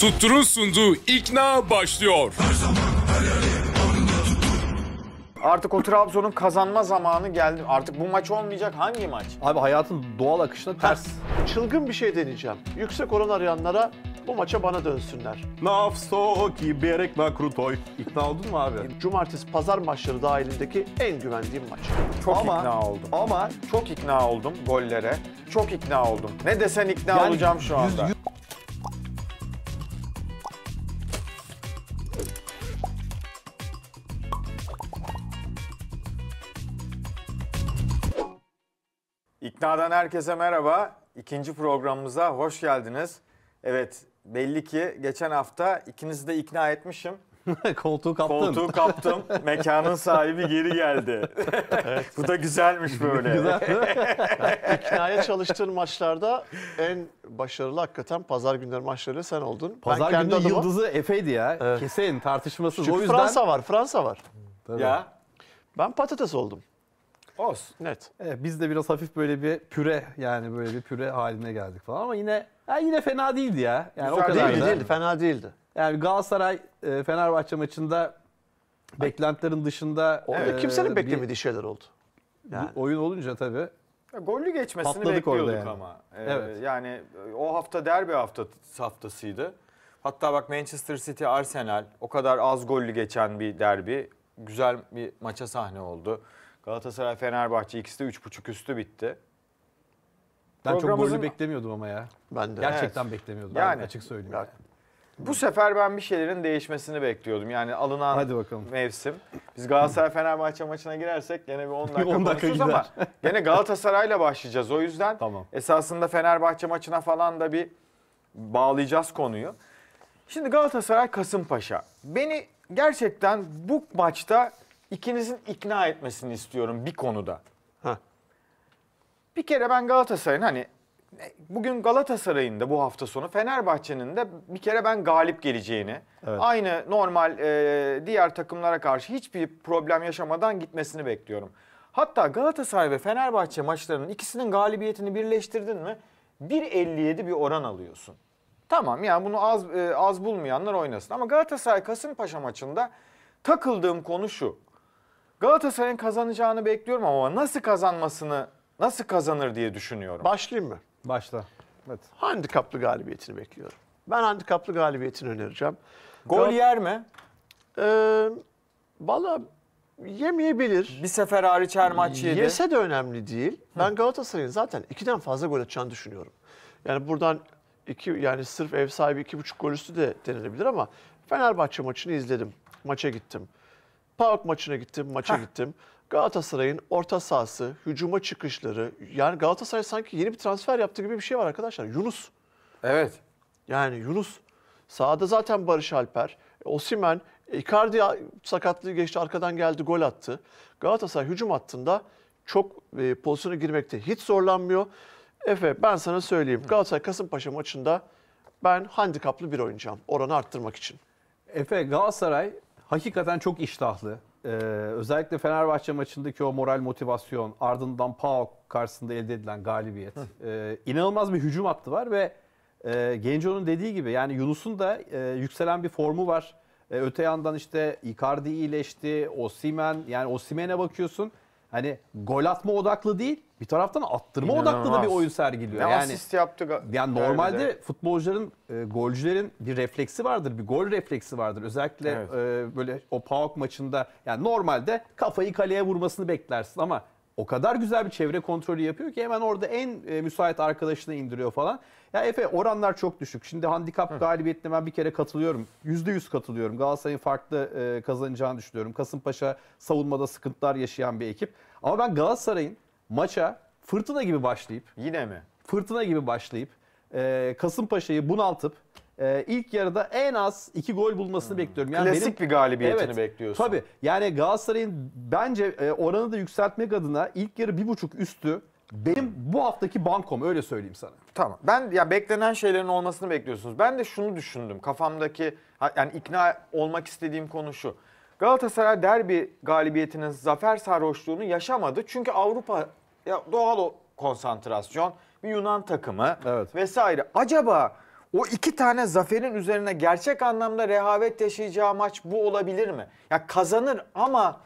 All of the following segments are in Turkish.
Tuttur'un sunduğu ikna başlıyor. Artık o Trabzon'un kazanma zamanı geldi. Artık bu maç olmayacak. Hangi maç? Abi hayatın doğal akışına ters. Çılgın bir şey deneyeceğim. Yüksek oran arayanlara bu maça bana dönsünler. ki berek makrutoy. İkna oldun mu abi? Cumartesi pazar maçları dahilindeki en güvendiğim maç. Çok ama, ikna oldum. Ama çok ikna oldum gollere. Çok ikna oldum. Ne desen ikna yani, olacağım şu anda. Yüz, yüz... İkna'dan herkese merhaba. İkinci programımıza hoş geldiniz. Evet belli ki geçen hafta ikinizi de ikna etmişim. Koltuğu kaptım. Koltuğu kaptım. Mekanın sahibi geri geldi. evet. Bu da güzelmiş böyle. Güzel. İknaya çalıştığın maçlarda en başarılı hakikaten pazar günleri maçları sen oldun. Pazar ben günü adıma... yıldızı Efe'ydi ya. Evet. Kesin tartışmasız. Çünkü o yüzden... Fransa var, Fransa var. Tabii. Ya. Ben patates oldum. Olsun. Net. Evet, biz de biraz hafif böyle bir püre yani böyle bir püre haline geldik falan ama yine ya yine fena değildi ya. Yani Güzel o kadar değildi, değildi, fena değildi. Yani Galatasaray e, Fenerbahçe maçında beklentilerin dışında Orada e, kimsenin beklemediği bir, şeyler oldu. Yani. Oyun olunca tabii ya, gollü geçmesini Patladık bekliyorduk yani. ama. Ee, evet. Yani e, o hafta derbi hafta haftasıydı. Hatta bak Manchester City Arsenal o kadar az gollü geçen bir derbi güzel bir maça sahne oldu. Galatasaray Fenerbahçe ikisi de 3.5 üstü bitti. Ben Programımızın- çok gollü beklemiyordum ama ya. Ben de. Gerçekten beklemiyordum. Yani. açık söyleyeyim. Ya, Bu sefer ben bir şeylerin değişmesini bekliyordum. Yani alınan Hadi bakalım. mevsim. Biz Galatasaray Fenerbahçe maçına girersek gene bir 10 dakika, 10 dakika konuşuruz ama gene Galatasaray'la başlayacağız. O yüzden Tamam. esasında Fenerbahçe maçına falan da bir bağlayacağız konuyu. Şimdi Galatasaray Kasımpaşa. Beni gerçekten bu maçta İkinizin ikna etmesini istiyorum bir konuda. Ha. Bir kere ben Galatasaray'ın hani bugün Galatasaray'ın da bu hafta sonu Fenerbahçe'nin de bir kere ben galip geleceğini, evet. aynı normal e, diğer takımlara karşı hiçbir problem yaşamadan gitmesini bekliyorum. Hatta Galatasaray ve Fenerbahçe maçlarının ikisinin galibiyetini birleştirdin mi 1.57 bir oran alıyorsun. Tamam yani bunu az e, az bulmayanlar oynasın ama Galatasaray Kasımpaşa maçında takıldığım konu şu. Galatasaray'ın kazanacağını bekliyorum ama nasıl kazanmasını, nasıl kazanır diye düşünüyorum. Başlayayım mı? Başla. Evet. Handikaplı galibiyetini bekliyorum. Ben handikaplı galibiyetini önereceğim. Gol Gal yer mi? Ee, Valla yemeyebilir. Bir sefer hariç her maç yedi. Yese de önemli değil. Hı. Ben Galatasaray'ın zaten ikiden fazla gol atacağını düşünüyorum. Yani buradan iki yani sırf ev sahibi iki buçuk gol üstü de denilebilir ama Fenerbahçe maçını izledim. Maça gittim. Park maçına gittim, maça Heh. gittim. Galatasaray'ın orta sahası, hücuma çıkışları. Yani Galatasaray sanki yeni bir transfer yaptı gibi bir şey var arkadaşlar. Yunus. Evet. Yani Yunus. Sağda zaten Barış Alper. Osimen, Icardi sakatlığı geçti, arkadan geldi, gol attı. Galatasaray hücum hattında çok e, pozisyona girmekte hiç zorlanmıyor. Efe ben sana söyleyeyim. Galatasaray Kasımpaşa maçında ben handikaplı bir oynayacağım oranı arttırmak için. Efe Galatasaray hakikaten çok iştahlı. Ee, özellikle Fenerbahçe maçındaki o moral motivasyon, ardından PAOK karşısında elde edilen galibiyet. ee, inanılmaz bir hücum hattı var ve e, Genco'nun dediği gibi yani Yunus'un da e, yükselen bir formu var. E, öte yandan işte Icardi iyileşti, Osimen yani Osimen'e bakıyorsun. Hani gol atma odaklı değil bir taraftan attırma İnanılmaz. odaklı da bir oyun sergiliyor. Ne yani, asist yaptı. Yani normalde de. futbolcuların, e, golcülerin bir refleksi vardır, bir gol refleksi vardır. Özellikle evet. e, böyle o PAOK maçında yani normalde kafayı kaleye vurmasını beklersin ama o kadar güzel bir çevre kontrolü yapıyor ki hemen orada en e, müsait arkadaşını indiriyor falan. Ya Efe oranlar çok düşük. Şimdi handikap Hı. galibiyetine ben bir kere katılıyorum. yüzde yüz katılıyorum. Galatasaray'ın farklı e, kazanacağını düşünüyorum. Kasımpaşa savunmada sıkıntılar yaşayan bir ekip. Ama ben Galatasaray'ın maça fırtına gibi başlayıp yine mi? Fırtına gibi başlayıp e, Kasımpaşa'yı bunaltıp e, ilk yarıda en az iki gol bulmasını hmm. bekliyorum. Yani Klasik benim, bir galibiyetini evet, bekliyorsun. Tabii yani Galatasaray'ın bence e, oranı da yükseltmek adına ilk yarı bir buçuk üstü benim bu haftaki bankom öyle söyleyeyim sana. Tamam. Ben ya beklenen şeylerin olmasını bekliyorsunuz. Ben de şunu düşündüm. Kafamdaki yani ikna olmak istediğim konu şu. Galatasaray derbi galibiyetinin zafer sarhoşluğunu yaşamadı. Çünkü Avrupa ya doğal o konsantrasyon bir Yunan takımı evet. vesaire. Acaba o iki tane zaferin üzerine gerçek anlamda rehavet yaşayacağı maç bu olabilir mi? Ya kazanır ama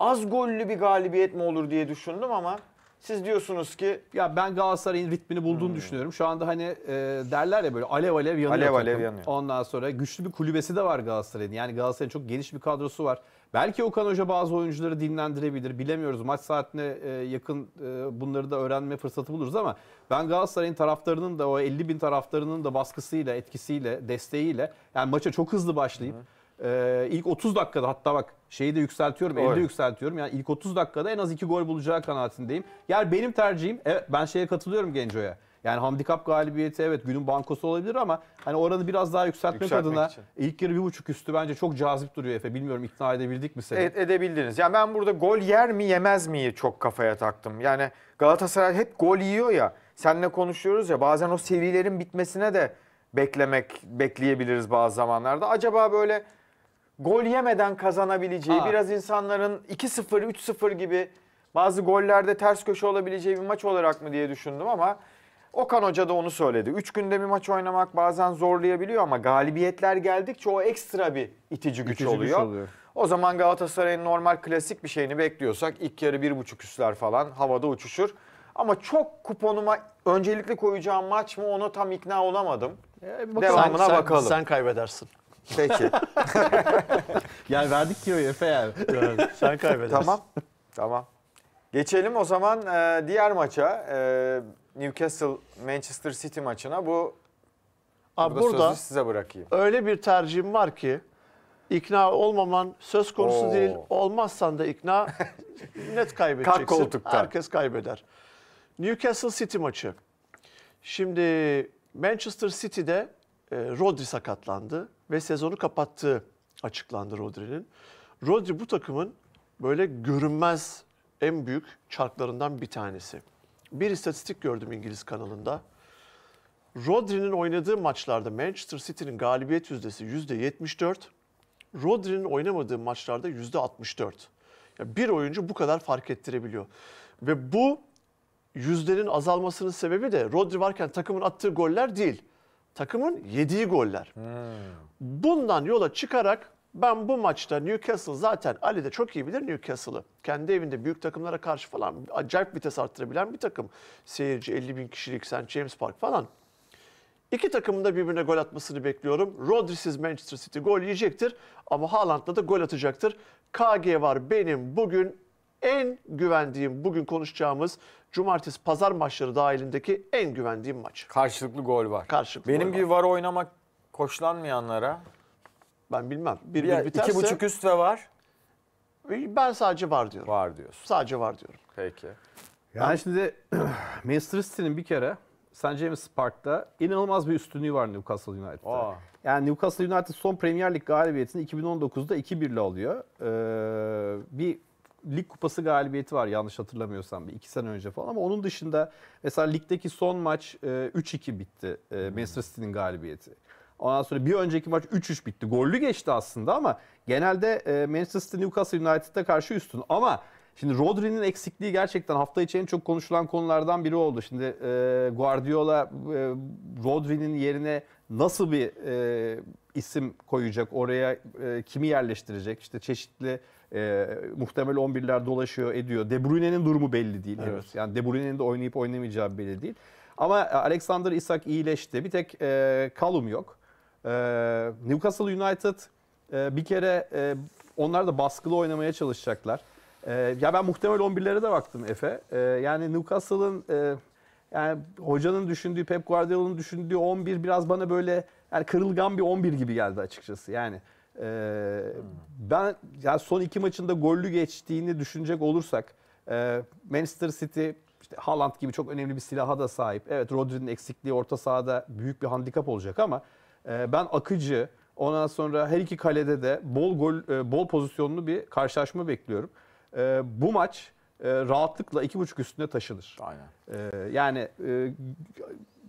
az gollü bir galibiyet mi olur diye düşündüm ama siz diyorsunuz ki Ya ben Galatasaray'ın ritmini bulduğunu hmm. düşünüyorum. Şu anda hani e, derler ya böyle alev alev yanıyor. Alev alev yanıyor. Ondan sonra güçlü bir kulübesi de var Galatasaray'ın. Yani Galatasaray'ın çok geniş bir kadrosu var. Belki Okan Hoca bazı oyuncuları dinlendirebilir. Bilemiyoruz. Maç saatine e, yakın e, bunları da öğrenme fırsatı buluruz ama ben Galatasaray'ın taraftarının da o 50 bin taraftarının da baskısıyla, etkisiyle, desteğiyle yani maça çok hızlı başlayıp ee, ilk 30 dakikada hatta bak şeyi de yükseltiyorum, Doğru. elde yükseltiyorum. Yani ilk 30 dakikada en az 2 gol bulacağı kanaatindeyim. Yani benim tercihim, evet ben şeye katılıyorum Genco'ya. Yani handikap galibiyeti evet günün bankosu olabilir ama hani oranı biraz daha yükseltmek, yükseltmek adına için. ilk yarı bir buçuk üstü bence çok cazip duruyor Efe. Bilmiyorum ikna edebildik mi seni? Evet edebildiniz. Yani ben burada gol yer mi yemez miyi çok kafaya taktım. Yani Galatasaray hep gol yiyor ya. Seninle konuşuyoruz ya bazen o serilerin bitmesine de beklemek bekleyebiliriz bazı zamanlarda. Acaba böyle gol yemeden kazanabileceği, Aa. biraz insanların 2-0, 3-0 gibi bazı gollerde ters köşe olabileceği bir maç olarak mı diye düşündüm ama Okan Hoca da onu söyledi. Üç günde bir maç oynamak bazen zorlayabiliyor ama galibiyetler geldikçe o ekstra bir itici güç, itici oluyor. güç oluyor. O zaman Galatasaray'ın normal klasik bir şeyini bekliyorsak ilk yarı bir buçuk üstler falan havada uçuşur. Ama çok kuponuma öncelikli koyacağım maç mı onu tam ikna olamadım. Ee, Devamına sen, bakalım. sen kaybedersin. Peki. yani verdik ki Efe yani. Sen kaybedersin. Tamam. Tamam. Geçelim o zaman e, diğer maça. E, Newcastle Manchester City maçına. Bu Abi burada, burada sözü size bırakayım. Öyle bir tercihim var ki ikna olmaman söz konusu Oo. değil. Olmazsan da ikna net kaybedeceksin. Kalk koltukta. Herkes kaybeder. Newcastle City maçı. Şimdi Manchester City'de e, Rodri sakatlandı ve sezonu kapattığı açıklandı Rodri'nin. Rodri bu takımın böyle görünmez en büyük çarklarından bir tanesi. Bir istatistik gördüm İngiliz kanalında. Rodri'nin oynadığı maçlarda Manchester City'nin galibiyet yüzdesi %74, Rodri'nin oynamadığı maçlarda %64. Yani bir oyuncu bu kadar fark ettirebiliyor. Ve bu yüzdenin azalmasının sebebi de Rodri varken takımın attığı goller değil takımın yediği goller. Hmm. Bundan yola çıkarak ben bu maçta Newcastle zaten Ali de çok iyi bilir Newcastle'ı. Kendi evinde büyük takımlara karşı falan acayip vites arttırabilen bir takım. Seyirci 50 bin kişilik sen James Park falan. İki takımın da birbirine gol atmasını bekliyorum. Rodri'siz Manchester City gol yiyecektir ama Haaland'la da gol atacaktır. KG var benim bugün en güvendiğim bugün konuşacağımız cumartesi pazar maçları dahilindeki en güvendiğim maç. Karşılıklı gol var. Karşılıklı Benim gol gibi var. var oynamak koşlanmayanlara Ben bilmem. Bir, bir, bir biterse. İki buçuk üst ve var. Ben sadece var diyorum. Var diyorsun. Sadece var diyorum. Peki. Yani ben... şimdi Manchester City'nin bir kere St. James Park'ta inanılmaz bir üstünlüğü var Newcastle United'da. Aa. Yani Newcastle United son Premier Lig galibiyetini 2019'da 2-1'le alıyor. Ee, bir lig kupası galibiyeti var yanlış hatırlamıyorsam bir iki sene önce falan ama onun dışında mesela ligdeki son maç e, 3-2 bitti e, hmm. Manchester City'nin galibiyeti. Ondan sonra bir önceki maç 3-3 bitti. Gollü geçti aslında ama genelde e, Manchester City Newcastle United'a karşı üstün ama Şimdi Rodri'nin eksikliği gerçekten hafta içi en çok konuşulan konulardan biri oldu. Şimdi e, Guardiola e, Rodri'nin yerine nasıl bir e, isim koyacak, oraya e, kimi yerleştirecek? İşte çeşitli e, muhtemel 11'ler dolaşıyor ediyor. De Bruyne'nin durumu belli değil. Evet. Henüz. Yani De Bruyne'nin de oynayıp oynamayacağı belli değil. Ama Alexander Isak iyileşti. Bir tek e, Callum yok. E, Newcastle United e, bir kere e, onlar da baskılı oynamaya çalışacaklar. E, ya ben muhtemel 11'lere de baktım Efe. E, yani Newcastle'ın e, yani hocanın düşündüğü, Pep Guardiola'nın düşündüğü 11 biraz bana böyle yani kırılgan bir 11 gibi geldi açıkçası. Yani ee, ben yani son iki maçında gollü geçtiğini düşünecek olursak e, Manchester City işte Haaland gibi çok önemli bir silaha da sahip. Evet Rodri'nin eksikliği orta sahada büyük bir handikap olacak ama e, ben akıcı ondan sonra her iki kalede de bol gol e, bol pozisyonlu bir karşılaşma bekliyorum. E, bu maç e, rahatlıkla iki buçuk üstüne taşınır. Aynen. E, yani e,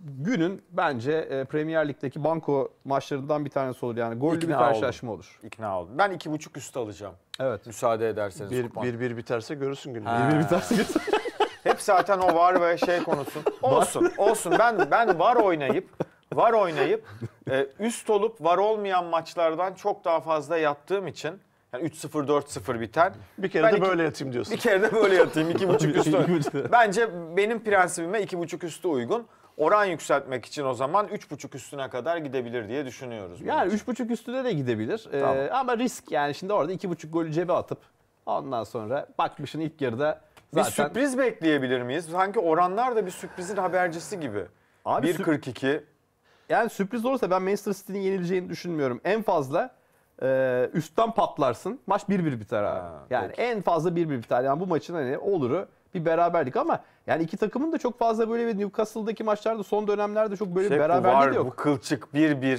günün bence e, Premier Lig'deki banko maçlarından bir tanesi olur. Yani gollü bir İkna karşılaşma olur. İkna oldum. Ben iki buçuk üst alacağım. Evet. Müsaade ederseniz. Bir, Kupan. bir, bir biterse görürsün günü. Bir, bir biterse görürsün. Hep zaten o var ve şey konusu. Olsun, olsun. Ben ben var oynayıp var oynayıp e, üst olup var olmayan maçlardan çok daha fazla yattığım için yani 3-0 4-0 biten. Bir kere de iki, böyle yatayım diyorsun. Bir kere de böyle yatayım. 2.5 üstü. Bence benim prensibime 2.5 üstü uygun oran yükseltmek için o zaman 3.5 üstüne kadar gidebilir diye düşünüyoruz. Yani 3.5 üstüne de gidebilir. Ee, tamam. ama risk yani şimdi orada 2.5 golü cebe atıp ondan sonra bakmışın ilk yarıda zaten... Bir sürpriz bekleyebilir miyiz? Sanki oranlar da bir sürprizin habercisi gibi. 1.42. Yani sürpriz olursa ben Manchester City'nin yenileceğini düşünmüyorum. En fazla e, üstten patlarsın. Maç 1-1 biter abi. Ha, yani peki. en fazla 1-1 biter. Yani bu maçın hani oluru bir beraberlik ama yani iki takımın da çok fazla böyle bir Newcastle'daki maçlarda son dönemlerde çok böyle şey, bir beraberliği var, yok. Bu kılçık 1-1.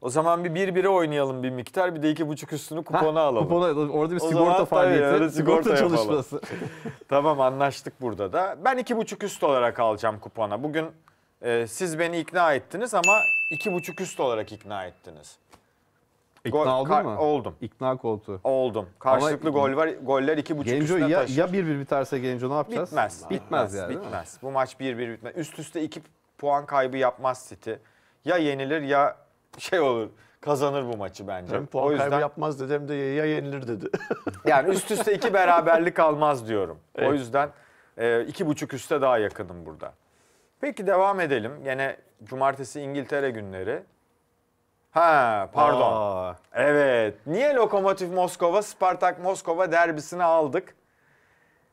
O zaman bir 1-1'e oynayalım bir miktar. Bir de 2,5 üstünü kupona ha, alalım. Kupona, orada bir o sigorta faaliyeti, yani, sigorta, sigorta çalışması. tamam anlaştık burada da. Ben 2,5 üst olarak alacağım kupona. Bugün e, siz beni ikna ettiniz ama 2,5 üst olarak ikna ettiniz. İkna gol, oldun mu? Oldum. İkna koltuğu. Oldum. Karşılıklı Ama, gol var. Goller iki buçuk Genco, ya, Ya bir bir biterse Genco ne yapacağız? Bitmez. Bitmez, bitmez yani. Bitmez. Bu maç bir bir bitmez. Üst üste iki puan kaybı yapmaz City. Ya yenilir ya şey olur kazanır bu maçı bence. puan o yüzden... kaybı yapmaz dedim de ya yenilir dedi. yani üst üste iki beraberlik almaz diyorum. Evet. O yüzden e, iki buçuk üste daha yakınım burada. Peki devam edelim. Yine cumartesi İngiltere günleri. Ha pardon. Aa. Evet. Niye Lokomotiv Moskova Spartak Moskova derbisini aldık?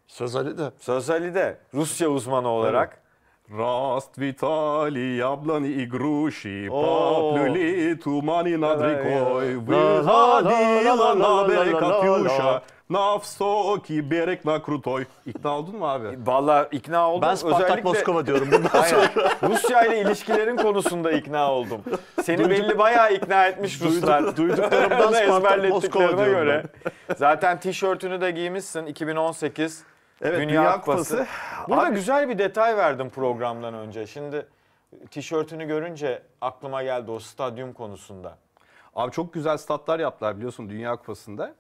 Sözali'de. Sözali'de Rusya uzmanı olarak. Rast Vitali, jablani i gruši, oh. papljuli tumani nad rikoj, vyhalila na beri Katjuşa, na vsoki berek na krutoy. İkna oldun mu abi? Valla ikna oldum. Ben Spartak Özellikle... Moskova diyorum bundan sonra. Rusya ile ilişkilerin konusunda ikna oldum. Seni Duyduk... belli bayağı ikna etmiş Ruslar. Duyduklarımdan Spartak Moskova göre. Ben. Zaten tişörtünü de giymişsin 2018 Evet Dünya, Dünya Kupası. Kupası. Burada Abi, güzel bir detay verdim programdan önce. Şimdi tişörtünü görünce aklıma geldi o stadyum konusunda. Abi çok güzel statlar yaptılar biliyorsun Dünya Kupası'nda.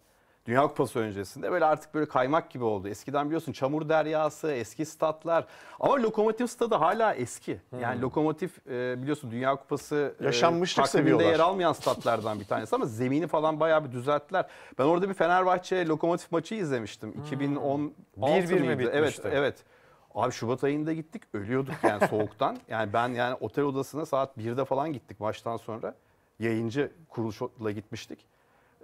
Dünya Kupası öncesinde böyle artık böyle kaymak gibi oldu. Eskiden biliyorsun çamur deryası, eski statlar ama Lokomotif stadı hala eski. Yani hmm. Lokomotif e, biliyorsun Dünya Kupası e, Yaşanmışlık takviminde seviyorlar. yer almayan statlardan bir tanesi ama zemini falan bayağı bir düzelttiler. Ben orada bir Fenerbahçe Lokomotif maçı izlemiştim. 2010 hmm. Bir bir mi Evet, evet. Abi Şubat ayında gittik ölüyorduk yani soğuktan. Yani ben yani otel odasına saat 1'de falan gittik maçtan sonra. Yayıncı kuruluşla gitmiştik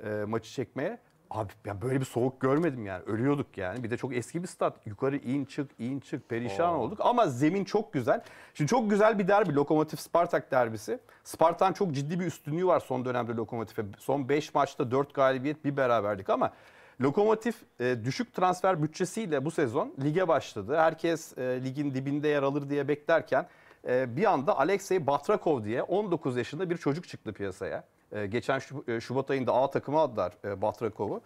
e, maçı çekmeye. Abi ya böyle bir soğuk görmedim yani. Ölüyorduk yani. Bir de çok eski bir stat. Yukarı in çık, in çık. Perişan Oo. olduk. Ama zemin çok güzel. Şimdi çok güzel bir derbi. Lokomotif Spartak derbisi. Spartan çok ciddi bir üstünlüğü var son dönemde Lokomotif'e. Son 5 maçta 4 galibiyet, bir beraberlik ama Lokomotif e, düşük transfer bütçesiyle bu sezon lige başladı. Herkes e, ligin dibinde yer alır diye beklerken e, bir anda Alexey Batrakov diye 19 yaşında bir çocuk çıktı piyasaya. E, geçen Şub e, Şubat ayında A takımı adlar e, Batrakov'u.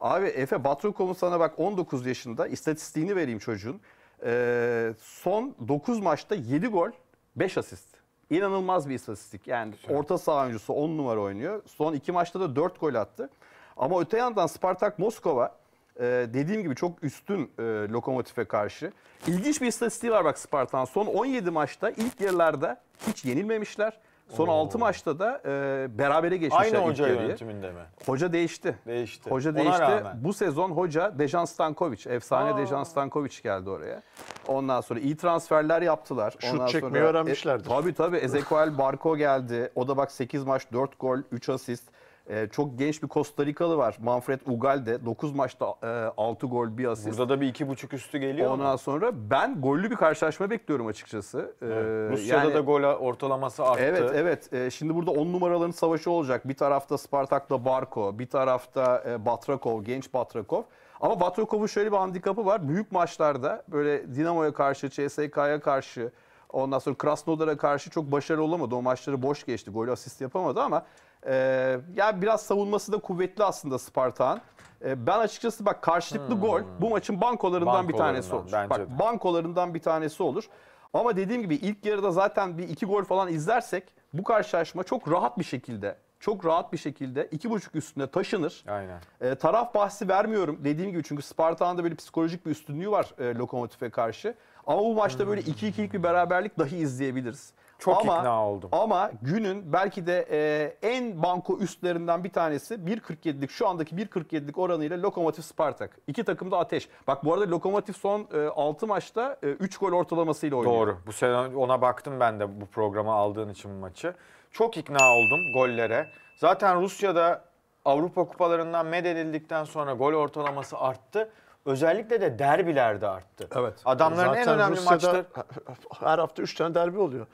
Abi Efe Batrakov'un sana bak 19 yaşında istatistiğini vereyim çocuğun. E, son 9 maçta 7 gol 5 asist. İnanılmaz bir istatistik. Yani Süper. orta saha oyuncusu 10 numara oynuyor. Son 2 maçta da 4 gol attı. Ama öte yandan Spartak Moskova e, dediğim gibi çok üstün e, lokomotife karşı. İlginç bir istatistiği var bak Spartan. Son 17 maçta ilk yarılarda hiç yenilmemişler. Son Oo. 6 maçta da e, berabere geçmişler Aynı hoca ilk yarıyı. yönetiminde mi? Hoca değişti. Değişti. Hoca değişti. rağmen. Bu sezon hoca Dejan Stankovic. Efsane Aa. Dejan Stankovic geldi oraya. Ondan sonra iyi transferler yaptılar. Şut Ondan çekmeyi sonra, e, öğrenmişlerdir. E, tabii tabii. Ezekiel Barko geldi. O da bak 8 maç 4 gol 3 asist. Ee, çok genç bir Costa Rikalı var. Manfred Ugalde. 9 maçta e, 6 gol, bir asist. Burada da bir 2.5 üstü geliyor Ondan ama. sonra ben gollü bir karşılaşma bekliyorum açıkçası. Ee, Rusya'da yani, da gol ortalaması arttı. Evet, evet. Ee, şimdi burada 10 numaraların savaşı olacak. Bir tarafta Spartak'la Barko, bir tarafta e, Batrakov, genç Batrakov. Ama Batrakov'un şöyle bir handikapı var. Büyük maçlarda böyle Dinamo'ya karşı, CSK'ya karşı, ondan sonra Krasnodar'a karşı çok başarılı olamadı. O maçları boş geçti. Gol asist yapamadı ama ee, yani biraz savunması da kuvvetli aslında Spartak'ın. Ee, ben açıkçası bak karşılıklı hmm. gol bu maçın bankolarından, bankolarından bir tanesi olur. Bak de. bankolarından bir tanesi olur. Ama dediğim gibi ilk yarıda zaten bir iki gol falan izlersek bu karşılaşma çok rahat bir şekilde çok rahat bir şekilde iki buçuk üstüne taşınır. Aynen. E, taraf bahsi vermiyorum dediğim gibi çünkü Spartan'da böyle psikolojik bir üstünlüğü var e, Lokomotif'e karşı. Ama bu maçta hmm. böyle 2-2'lik bir beraberlik dahi izleyebiliriz. Çok ama, ikna oldum. Ama günün belki de e, en banko üstlerinden bir tanesi 1.47'lik şu andaki 1.47'lik oranıyla Lokomotiv Spartak. İki takım da ateş. Bak bu arada Lokomotiv son e, 6 maçta e, 3 gol ortalamasıyla oynuyor. Doğru. Bu sene ona baktım ben de bu programa aldığın için maçı. Çok ikna oldum gollere. Zaten Rusya'da Avrupa kupalarından med edildikten sonra gol ortalaması arttı. Özellikle de derbilerde arttı. Evet. Adamların Zaten en önemli Rusya'da maçları her hafta 3 tane derbi oluyor.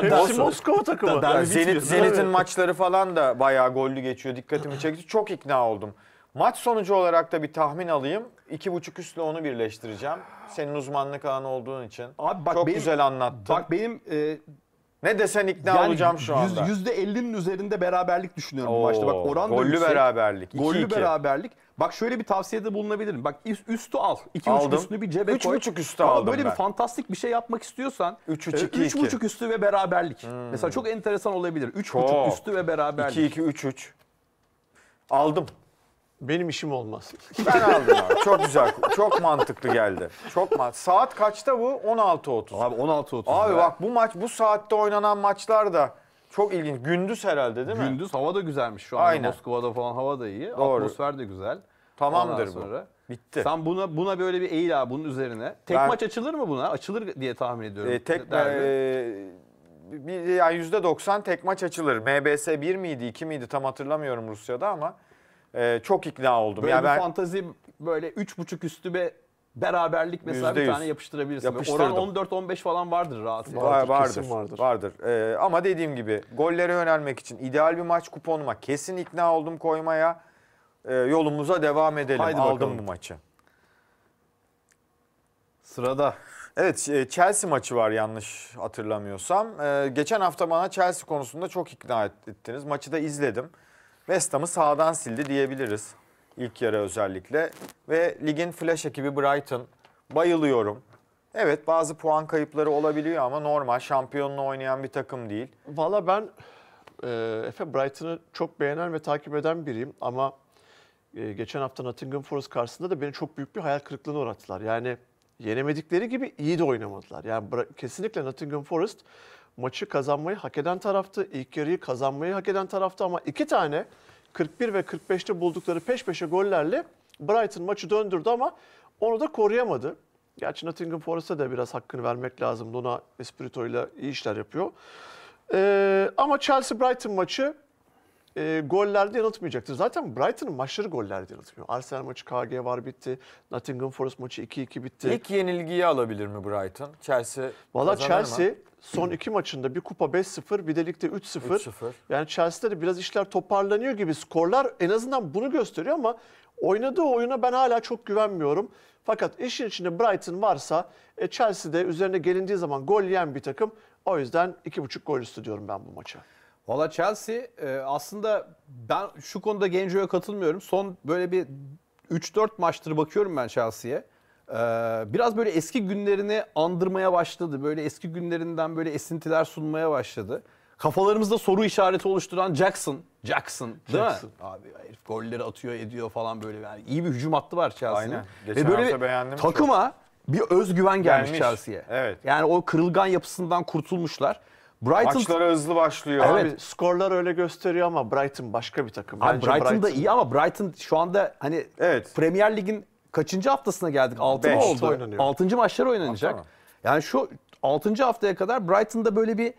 Hepsi Moskova takımı. Yani Zenit, Zenit'in maçları falan da bayağı gollü geçiyor. Dikkatimi çekti. Çok ikna oldum. Maç sonucu olarak da bir tahmin alayım. İki buçuk üstle onu birleştireceğim. Senin uzmanlık alanı olduğun için. Abi bak Çok benim, güzel anlattın. Bak benim e, ne desen ikna yani olacağım şu anda. yüzde %50'nin üzerinde beraberlik düşünüyorum Oo, bu maçta. Bak oran gollü yüksek, beraberlik. Gollü 2 -2. beraberlik. Bak şöyle bir tavsiyede bulunabilirim. Bak üstü al. 2-3 üstünü bir cebe üç koy. 3,5 üstü Ama aldım böyle ben. bir fantastik bir şey yapmak istiyorsan 3,5 e, üstü ve beraberlik. Hmm. Mesela çok enteresan olabilir. 3,5 üstü ve beraberlik. 2-2-3-3. Aldım. Benim işim olmaz. Ben aldım abi. Çok güzel. Çok mantıklı geldi. Çok man Saat kaçta bu? 16.30. Abi 16.30. Abi ya. bak bu maç bu saatte oynanan maçlar da çok ilginç. Gündüz herhalde değil mi? Gündüz. Hava da güzelmiş şu an Moskova'da falan hava da iyi. Doğru. Atmosfer de güzel. Tamamdır bu. sonra. Bitti. Sen buna buna böyle bir eğil abi bunun üzerine. Tek Ben- maç açılır mı buna? Açılır diye tahmin ediyorum. E, tek e, bir, yani %90 tek maç açılır. MBS 1 miydi 2 miydi tam hatırlamıyorum Rusya'da ama e, çok ikna oldum. Böyle ya bir ben fantazi böyle 3.5 üstü be beraberlik mesela bir %100. tane yapıştırabilirsin. Böyle Oran Yapıştırdım. 14-15 falan vardır rahat. Var- vardır, vardır, vardır. vardır. E, ama dediğim gibi gollere yönelmek için ideal bir maç kuponu maç. Kesin ikna oldum koymaya e, yolumuza devam edelim. Haydi Aldım bakalım. bu maçı. Sırada. Evet e, Chelsea maçı var yanlış hatırlamıyorsam. Ee, geçen hafta bana Chelsea konusunda çok ikna ettiniz. Maçı da izledim. West Ham'ı sağdan sildi diyebiliriz. ilk yarı özellikle. Ve ligin flash ekibi Brighton. Bayılıyorum. Evet bazı puan kayıpları olabiliyor ama normal. Şampiyonla oynayan bir takım değil. Valla ben e, Efe Brighton'ı çok beğenen ve takip eden biriyim. Ama ee, geçen hafta Nottingham Forest karşısında da beni çok büyük bir hayal kırıklığına uğrattılar. Yani yenemedikleri gibi iyi de oynamadılar. Yani kesinlikle Nottingham Forest maçı kazanmayı hak eden taraftı. İlk yarıyı kazanmayı hak eden taraftı ama iki tane 41 ve 45'te buldukları peş peşe gollerle Brighton maçı döndürdü ama onu da koruyamadı. Gerçi Nottingham Forest'a da biraz hakkını vermek lazım. Luna Espirito ile iyi işler yapıyor. Ee, ama Chelsea-Brighton maçı e, gollerde yanıltmayacaktır. Zaten Brighton'ın maçları gollerde yanıltmıyor. Arsenal maçı KG var bitti. Nottingham Forest maçı 2-2 bitti. İlk yenilgiyi alabilir mi Brighton? Chelsea Valla Chelsea mı? son iki maçında bir kupa 5-0 bir de ligde 3-0. Yani Chelsea'de de biraz işler toparlanıyor gibi skorlar en azından bunu gösteriyor ama oynadığı oyuna ben hala çok güvenmiyorum. Fakat işin içinde Brighton varsa e, Chelsea'de üzerine gelindiği zaman gol yiyen bir takım. O yüzden 2,5 gol üstü diyorum ben bu maça. Valla Chelsea e, aslında ben şu konuda Genco'ya katılmıyorum. Son böyle bir 3-4 maçtır bakıyorum ben Chelsea'ye. E, biraz böyle eski günlerini andırmaya başladı. Böyle eski günlerinden böyle esintiler sunmaya başladı. Kafalarımızda soru işareti oluşturan Jackson. Jackson değil Jackson. mi? Abi herif golleri atıyor ediyor falan böyle. Yani iyi bir hücum hattı var Chelsea'nin. Aynen. Geçen Ve böyle bir takıma çok. Şey. bir özgüven gelmiş, gelmiş. Chelsea'ye. Evet. Yani o kırılgan yapısından kurtulmuşlar. Brighton maçlara hızlı başlıyor. Evet. Abi skorlar öyle gösteriyor ama Brighton başka bir takım. Abi Brighton, da iyi ama Brighton şu anda hani evet. Premier Lig'in kaçıncı haftasına geldik? 6 mı oldu? Oynanıyor. 6. maçlar oynanacak. Hatta yani şu 6. haftaya kadar Brighton'da böyle bir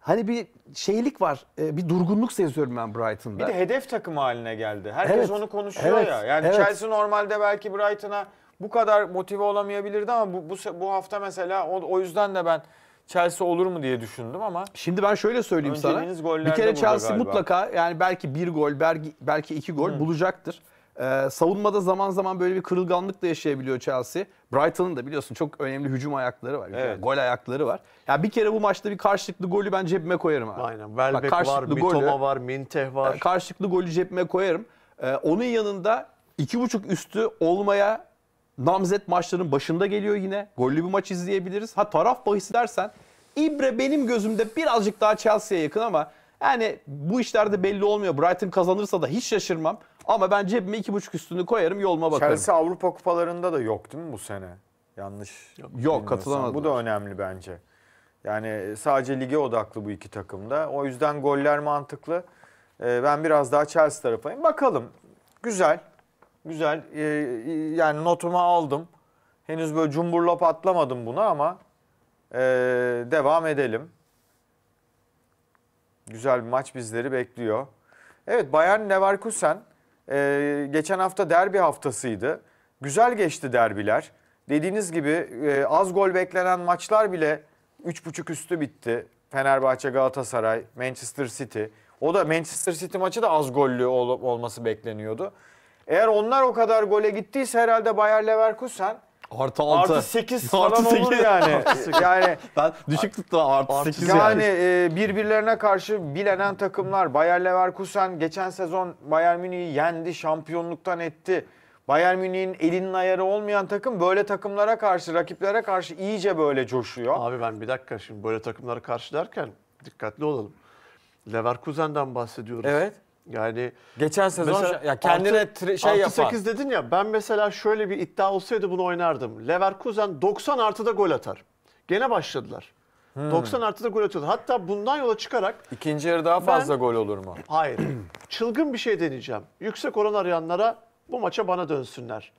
hani bir şeylik var. Ee, bir durgunluk seziyorum ben Brighton'da. Bir de hedef takımı haline geldi. Herkes evet. onu konuşuyor evet. ya. Yani evet. Chelsea normalde belki Brighton'a bu kadar motive olamayabilirdi ama bu bu, bu hafta mesela o, o yüzden de ben Chelsea olur mu diye düşündüm ama. Şimdi ben şöyle söyleyeyim sana. Bir kere Chelsea mutlaka yani belki bir gol belki, belki iki gol Hı. bulacaktır. Ee, savunmada zaman zaman böyle bir kırılganlık da yaşayabiliyor Chelsea. Brighton'ın da biliyorsun çok önemli hücum ayakları var. Evet. Gol ayakları var. Ya yani bir kere bu maçta bir karşılıklı golü ben cebime koyarım abi. Aynen. Welbeck var, Mitoma var, Minteh var. Karşılıklı golü cebime koyarım. Ee, onun yanında iki buçuk üstü olmaya Namzet maçlarının başında geliyor yine. Gollü bir maç izleyebiliriz. Ha taraf bahisi dersen İbre benim gözümde birazcık daha Chelsea'ye yakın ama yani bu işlerde belli olmuyor. Brighton kazanırsa da hiç şaşırmam. Ama ben cebime iki buçuk üstünü koyarım yoluma bakarım. Chelsea Avrupa kupalarında da yok değil mi bu sene? Yanlış. Yok katılamadım. Bu da önemli bence. Yani sadece lige odaklı bu iki takımda. O yüzden goller mantıklı. Ee, ben biraz daha Chelsea tarafayım. Bakalım. Güzel. Güzel. Ee, e, yani notumu aldım. Henüz böyle cumburla patlamadım buna ama ee, devam edelim. Güzel bir maç bizleri bekliyor. Evet Bayern Leverkusen e, geçen hafta derbi haftasıydı. Güzel geçti derbiler. Dediğiniz gibi e, az gol beklenen maçlar bile 3.5 üstü bitti. Fenerbahçe, Galatasaray, Manchester City. O da Manchester City maçı da az gollü ol, olması bekleniyordu. Eğer onlar o kadar gole gittiyse herhalde Bayer Leverkusen Artı 6. Artı 8 falan artı 8. olur yani. yani ben düşük tuttum artı, artı 8 yani. Yani e, birbirlerine karşı bilenen takımlar. Bayer Leverkusen geçen sezon Bayern Münih'i yendi, şampiyonluktan etti. Bayern Münih'in elinin ayarı olmayan takım böyle takımlara karşı, rakiplere karşı iyice böyle coşuyor. Abi ben bir dakika şimdi böyle takımlara karşı derken dikkatli olalım. Leverkusen'den bahsediyoruz. Evet. Yani geçen sezon mesela, ya kendine artı, şey yapar. 8 dedin ya ben mesela şöyle bir iddia olsaydı bunu oynardım. Leverkusen 90 artıda gol atar. Gene başladılar. Hmm. 90 artıda gol atıyorlar. Hatta bundan yola çıkarak... ikinci yarı daha fazla ben, gol olur mu? Hayır. çılgın bir şey deneyeceğim. Yüksek oran arayanlara bu maça bana dönsünler.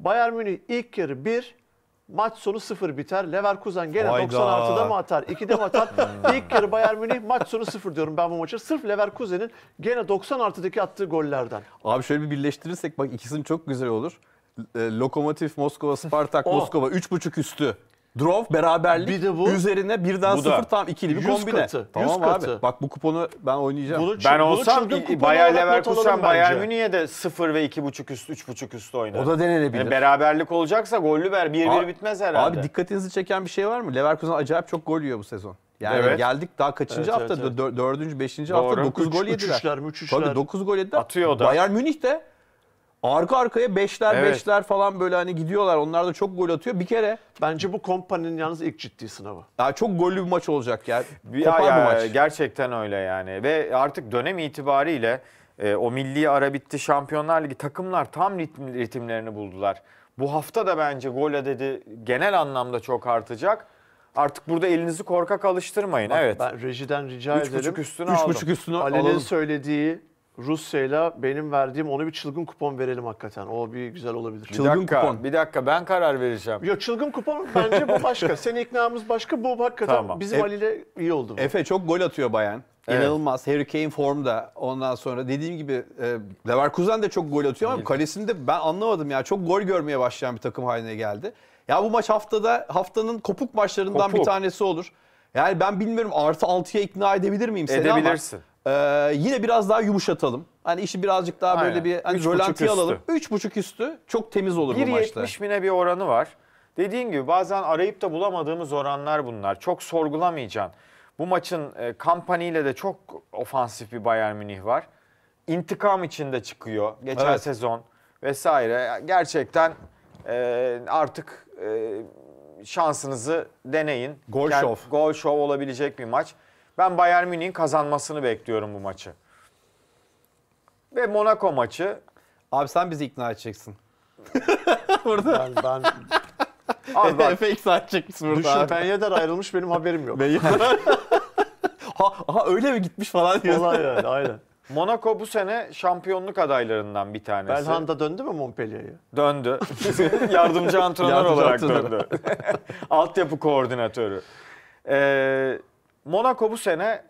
Bayern Münih ilk yarı 1, Maç sonu 0 biter. Leverkusen gene 96'da mı atar? 2'de mi atar? İlk kere Bayern Münih maç sonu 0 diyorum ben bu maça. Sırf Leverkusen'in gene 90 attığı gollerden. Abi şöyle bir birleştirirsek bak ikisinin çok güzel olur. E, Lokomotif Moskova, Spartak Moskova 3.5 üstü. Drove beraberlik bir de bu, üzerine birden bu sıfır da. tam ikili bir kombine. Katı, tamam katı. abi. Bak bu kuponu ben oynayacağım. Bunu, ben olsam Bayer Leverkusen Bayer Münih'e de sıfır ve iki buçuk üst üç buçuk üst oynar. O da denenebilir. Yani beraberlik olacaksa gollü ver bir bir bitmez herhalde. Abi dikkatinizi çeken bir şey var mı? Leverkusen acayip çok gol yiyor bu sezon. Yani evet. geldik daha kaçıncı evet, hafta? Evet, evet. Dördüncü, beşinci Doğru. hafta dokuz üç, gol üç yediler. Üçler, üçler. Tabii dokuz gol yediler. Atıyor da. Bayer Münih de Arka arkaya beşler evet. beşler falan böyle hani gidiyorlar. Onlar da çok gol atıyor. Bir kere Bence bu kompaninin yalnız ilk ciddi sınavı. ya çok gollü bir maç olacak ya. Ya, Kopar bu maç. Gerçekten öyle yani. Ve artık dönem itibariyle e, o milli ara bitti Şampiyonlar Ligi takımlar tam ritim, ritimlerini buldular. Bu hafta da bence gol dedi genel anlamda çok artacak. Artık burada elinizi korkak alıştırmayın. evet. Ben rejiden rica Üç ederim. buçuk üstüne Üç aldım. buçuk üstüne Ali'nin alalım. söylediği Rusya'yla benim verdiğim onu bir çılgın kupon verelim hakikaten. O bir güzel olabilir. Bir çılgın dakika, kupon. Bir dakika ben karar vereceğim. Yok çılgın kupon bence bu başka. Senin iknamız başka. Bu hakikaten Tamam. bizim E- Ali iyi oldu. Bu. Efe çok gol atıyor bayan. Evet. İnanılmaz. Harry Kane formda. Ondan sonra dediğim gibi e, Leverkusen de çok gol atıyor ama kalesinde ben anlamadım ya. Çok gol görmeye başlayan bir takım haline geldi. Ya bu maç haftada haftanın kopuk maçlarından Kopuk. bir tanesi olur. Yani ben bilmiyorum artı 6'ya ikna edebilir miyim seni ama Edebilirsin. Ee, yine biraz daha yumuşatalım. Hani işi birazcık daha Aynen. böyle bir hani Üç buçuk üstü. alalım. 3.5 üstü çok temiz olur bu maçta. 1.70 bine bir oranı var. Dediğin gibi bazen arayıp da bulamadığımız oranlar bunlar. Çok sorgulamayacaksın. Bu maçın e, Company ile de çok ofansif bir Bayern Münih var. İntikam içinde çıkıyor geçen Evet. sezon vesaire. Gerçekten e, artık e, şansınızı deneyin. Gol şov. Gol şov olabilecek bir maç. Ben Bayern Münih'in kazanmasını bekliyorum bu maçı. Ve Monaco maçı. Abi sen bizi ikna edeceksin. burada. Ben, ben... Abi bak, ikna açacaksın burada. Düşün abi. ayrılmış benim haberim yok. ha, ha öyle mi gitmiş falan diyor. Olay yani aynen. Monaco bu sene şampiyonluk adaylarından bir tanesi. Belhanda döndü mü Montpellier'e? Döndü. Yardımcı antrenör Yardımcı olarak antrenör. döndü. Altyapı koordinatörü. Ee, Monaco bu sene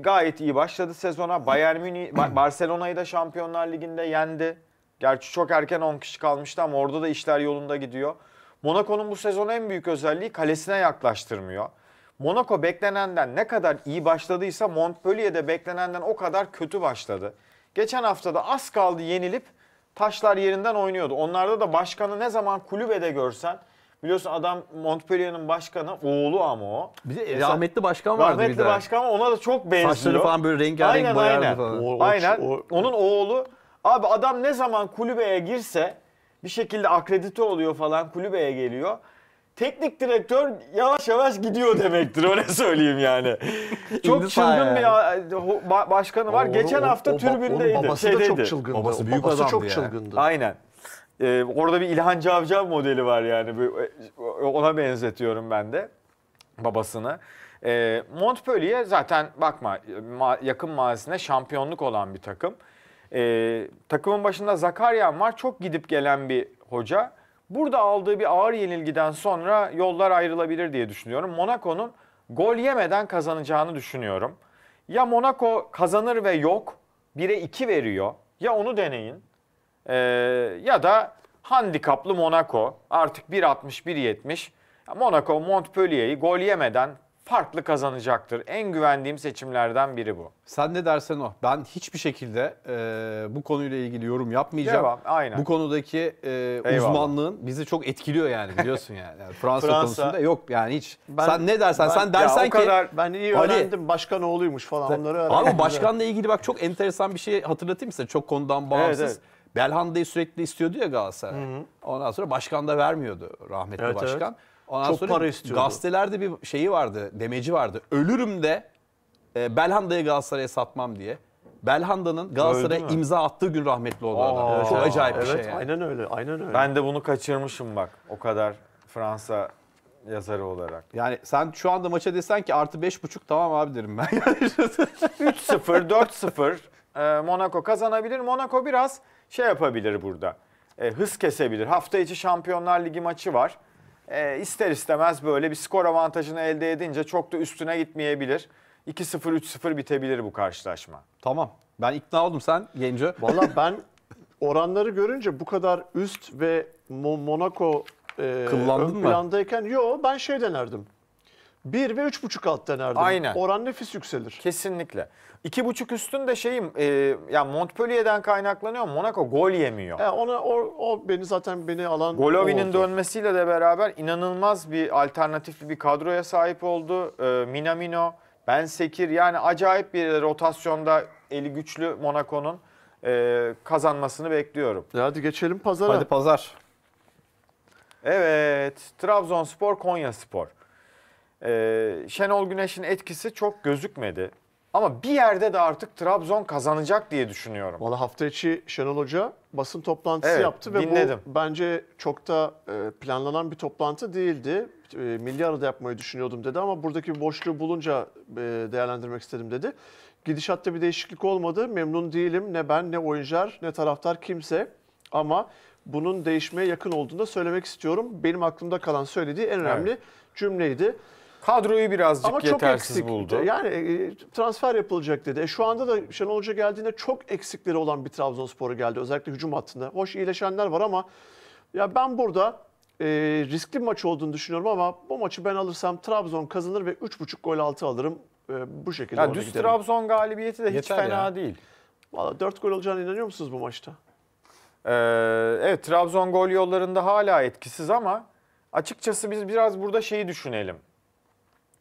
gayet iyi başladı sezona. Bayern Münih, Barcelona'yı da Şampiyonlar Ligi'nde yendi. Gerçi çok erken 10 kişi kalmıştı ama orada da işler yolunda gidiyor. Monaco'nun bu sezon en büyük özelliği kalesine yaklaştırmıyor. Monaco beklenenden ne kadar iyi başladıysa Montpellier'de beklenenden o kadar kötü başladı. Geçen haftada az kaldı yenilip taşlar yerinden oynuyordu. Onlarda da başkanı ne zaman kulübede görsen Biliyorsun adam Montpellier'in başkanı oğlu ama o. Bir de rahmetli başkan vardı rahmetli bir de. başkan ona da çok benziyor. Saçları falan böyle rengarenk aynen, boyardı aynen. falan. O, o, aynen. O, Onun oğlu. Abi adam ne zaman kulübeye girse bir şekilde akredite oluyor falan kulübeye geliyor teknik direktör yavaş yavaş gidiyor demektir öyle söyleyeyim yani. çok çılgın yani. bir başkanı var. O, Geçen o, hafta o, tribündeydi. babası da çok çılgındı. Babası büyük babası adamdı çok yani. çılgındı. Aynen. Ee, orada bir İlhan Cavcav modeli var yani. E, ona benzetiyorum ben de babasını. Ee, Montpellier zaten bakma yakın mazisine şampiyonluk olan bir takım. Ee, takımın başında Zakaryan var. Çok gidip gelen bir hoca. Burada aldığı bir ağır yenilgiden sonra yollar ayrılabilir diye düşünüyorum. Monaco'nun gol yemeden kazanacağını düşünüyorum. Ya Monaco kazanır ve yok 1'e 2 veriyor. Ya onu deneyin. Ee, ya da handikaplı Monaco artık 1.60-1.70. Monaco Montpellier'i gol yemeden farklı kazanacaktır. En güvendiğim seçimlerden biri bu. Sen ne dersen o. Ben hiçbir şekilde e, bu konuyla ilgili yorum yapmayacağım. Devam, aynen. Bu konudaki e, uzmanlığın bizi çok etkiliyor yani biliyorsun yani. yani Fransa, Fransa konusunda yok yani hiç. Ben, sen ne dersen ben, sen dersen ki kadar, ben iyi öğrendim Ali, başkan oğluymuş falan sen, onları öğrendim. Abi başkanla ilgili bak çok enteresan bir şey hatırlatayım size çok konudan bağımsız. Evet, evet. Belhanda'yı sürekli istiyordu ya Galatasaray. Hı hı. Ondan sonra başkan da vermiyordu rahmetli evet, başkan. Evet. Ondan Çok sonra para istiyordu. Gazetelerde bir şeyi vardı, demeci vardı. Ölürüm de e, Belhanda'yı Galatasaray'a satmam diye. Belhanda'nın Galatasaray'a imza attığı gün rahmetli oldu Aa, adam. Çok acayip evet, bir şey. Yani. Aynen öyle, aynen öyle. Ben de bunu kaçırmışım bak. O kadar Fransa yazarı olarak. Yani sen şu anda maça desen ki artı beş buçuk tamam abi derim ben. 3-0, 4-0 e, Monaco kazanabilir. Monaco biraz şey yapabilir burada. E, hız kesebilir. Hafta içi Şampiyonlar Ligi maçı var. E, ister istemez böyle bir skor avantajını elde edince çok da üstüne gitmeyebilir. 2-0 3-0 bitebilir bu karşılaşma. Tamam. Ben ikna oldum sen Genco. Valla ben oranları görünce bu kadar üst ve Monaco e, ön mı? plandayken yo ben şey denerdim. 1 ve 3,5 alttan Erdem. Aynen. Oran nefis yükselir. Kesinlikle. 2,5 üstün de şeyim e, ya Montpellier'den kaynaklanıyor. Monaco gol yemiyor. E, ona o, o beni zaten beni alan Golovi'nin dönmesiyle de beraber inanılmaz bir alternatifli bir kadroya sahip oldu. E, Minamino, Ben Sekir yani acayip bir rotasyonda eli güçlü Monaco'nun e, kazanmasını bekliyorum. E, hadi geçelim pazara. Hadi pazar. Evet, Trabzonspor Konyaspor e, Şenol Güneş'in etkisi çok gözükmedi. Ama bir yerde de artık Trabzon kazanacak diye düşünüyorum. Valla hafta içi Şenol Hoca basın toplantısı evet, yaptı ve dinledim. bu bence çok da e, planlanan bir toplantı değildi. E, milli arada yapmayı düşünüyordum dedi ama buradaki boşluğu bulunca e, değerlendirmek istedim dedi. Gidişatta bir değişiklik olmadı. Memnun değilim ne ben ne oyuncular ne taraftar kimse ama bunun değişmeye yakın olduğunu da söylemek istiyorum. Benim aklımda kalan söylediği en önemli evet. cümleydi. Kadroyu birazcık Ama yetersiz çok buldu. Yani e, transfer yapılacak dedi. E, şu anda da Şenol Hoca geldiğinde çok eksikleri olan bir Trabzonspor'a geldi. Özellikle hücum hattında. Hoş iyileşenler var ama ya ben burada e, riskli bir maç olduğunu düşünüyorum ama bu maçı ben alırsam Trabzon kazanır ve 3.5 gol altı alırım. E, bu şekilde ya düz giderim. Trabzon galibiyeti de Yeter hiç fena ya. değil. Valla 4 gol olacağına inanıyor musunuz bu maçta? Ee, evet Trabzon gol yollarında hala etkisiz ama açıkçası biz biraz burada şeyi düşünelim.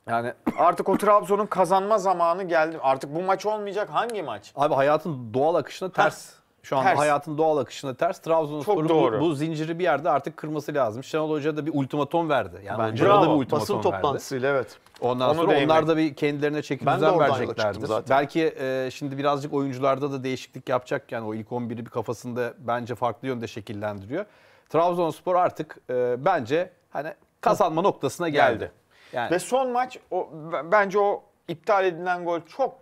Yani artık o Trabzon'un kazanma zamanı geldi. Artık bu maç olmayacak. Hangi maç? Abi hayatın doğal akışına ters. Şu anda ters. hayatın doğal akışına ters. Trabzonspor'un bu, bu zinciri bir yerde artık kırması lazım. Şenol Hoca da bir ultimatom verdi. Yani Bence da bir ultimatom Basın verdi. toplantısıyla evet. Ondan Onu sonra değinmek. onlar da bir kendilerine çeki düzen vereceklerdir. Belki e, şimdi birazcık oyuncularda da değişiklik yapacak. Yani o ilk 11'i bir kafasında bence farklı yönde şekillendiriyor. Trabzonspor artık e, bence hani kazanma noktasına geldi. geldi. Yani. Ve son maç o bence o iptal edilen gol çok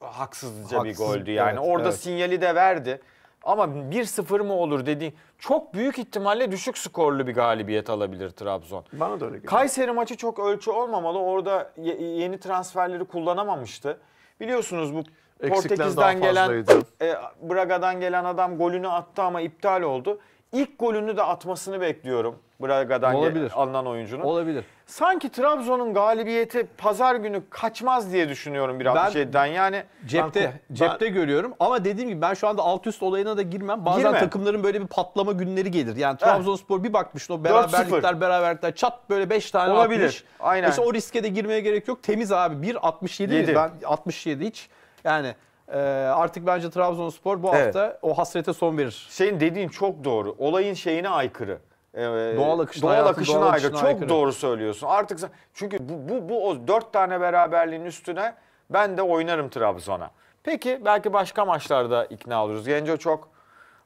haksızca Haksız, bir goldü yani. Evet, Orada evet. sinyali de verdi. Ama 1-0 mı olur dedi çok büyük ihtimalle düşük skorlu bir galibiyet alabilir Trabzon. Bana da öyle geliyor. Kayseri maçı çok ölçü olmamalı. Orada ye- yeni transferleri kullanamamıştı. Biliyorsunuz bu Portekiz'den gelen e, Braga'dan gelen adam golünü attı ama iptal oldu. İlk golünü de atmasını bekliyorum. Braga'dan Olabilir. alınan oyuncunun. Olabilir. Sanki Trabzon'un galibiyeti pazar günü kaçmaz diye düşünüyorum biraz ben, şeyden. Yani cepte ben, cepte ben, görüyorum ama dediğim gibi ben şu anda alt üst olayına da girmem. Bazen girme. takımların böyle bir patlama günleri gelir. Yani Trabzonspor bir bakmıştı o beraberlikler beraberlikler çat böyle 5 tane Olabilir. atmış. Aynen. Mesela o riske de girmeye gerek yok. Temiz abi 1 67 ben 67 hiç. Yani ee, artık bence Trabzonspor bu evet. hafta o hasrete son verir. Senin dediğin çok doğru. Olayın şeyine aykırı e, doğal akışına, doğal akışına doğal aykırı. Çok aykırı. doğru söylüyorsun. Artık çünkü bu, bu, bu o dört tane beraberliğin üstüne ben de oynarım Trabzon'a. Peki belki başka maçlarda ikna oluruz. Genco çok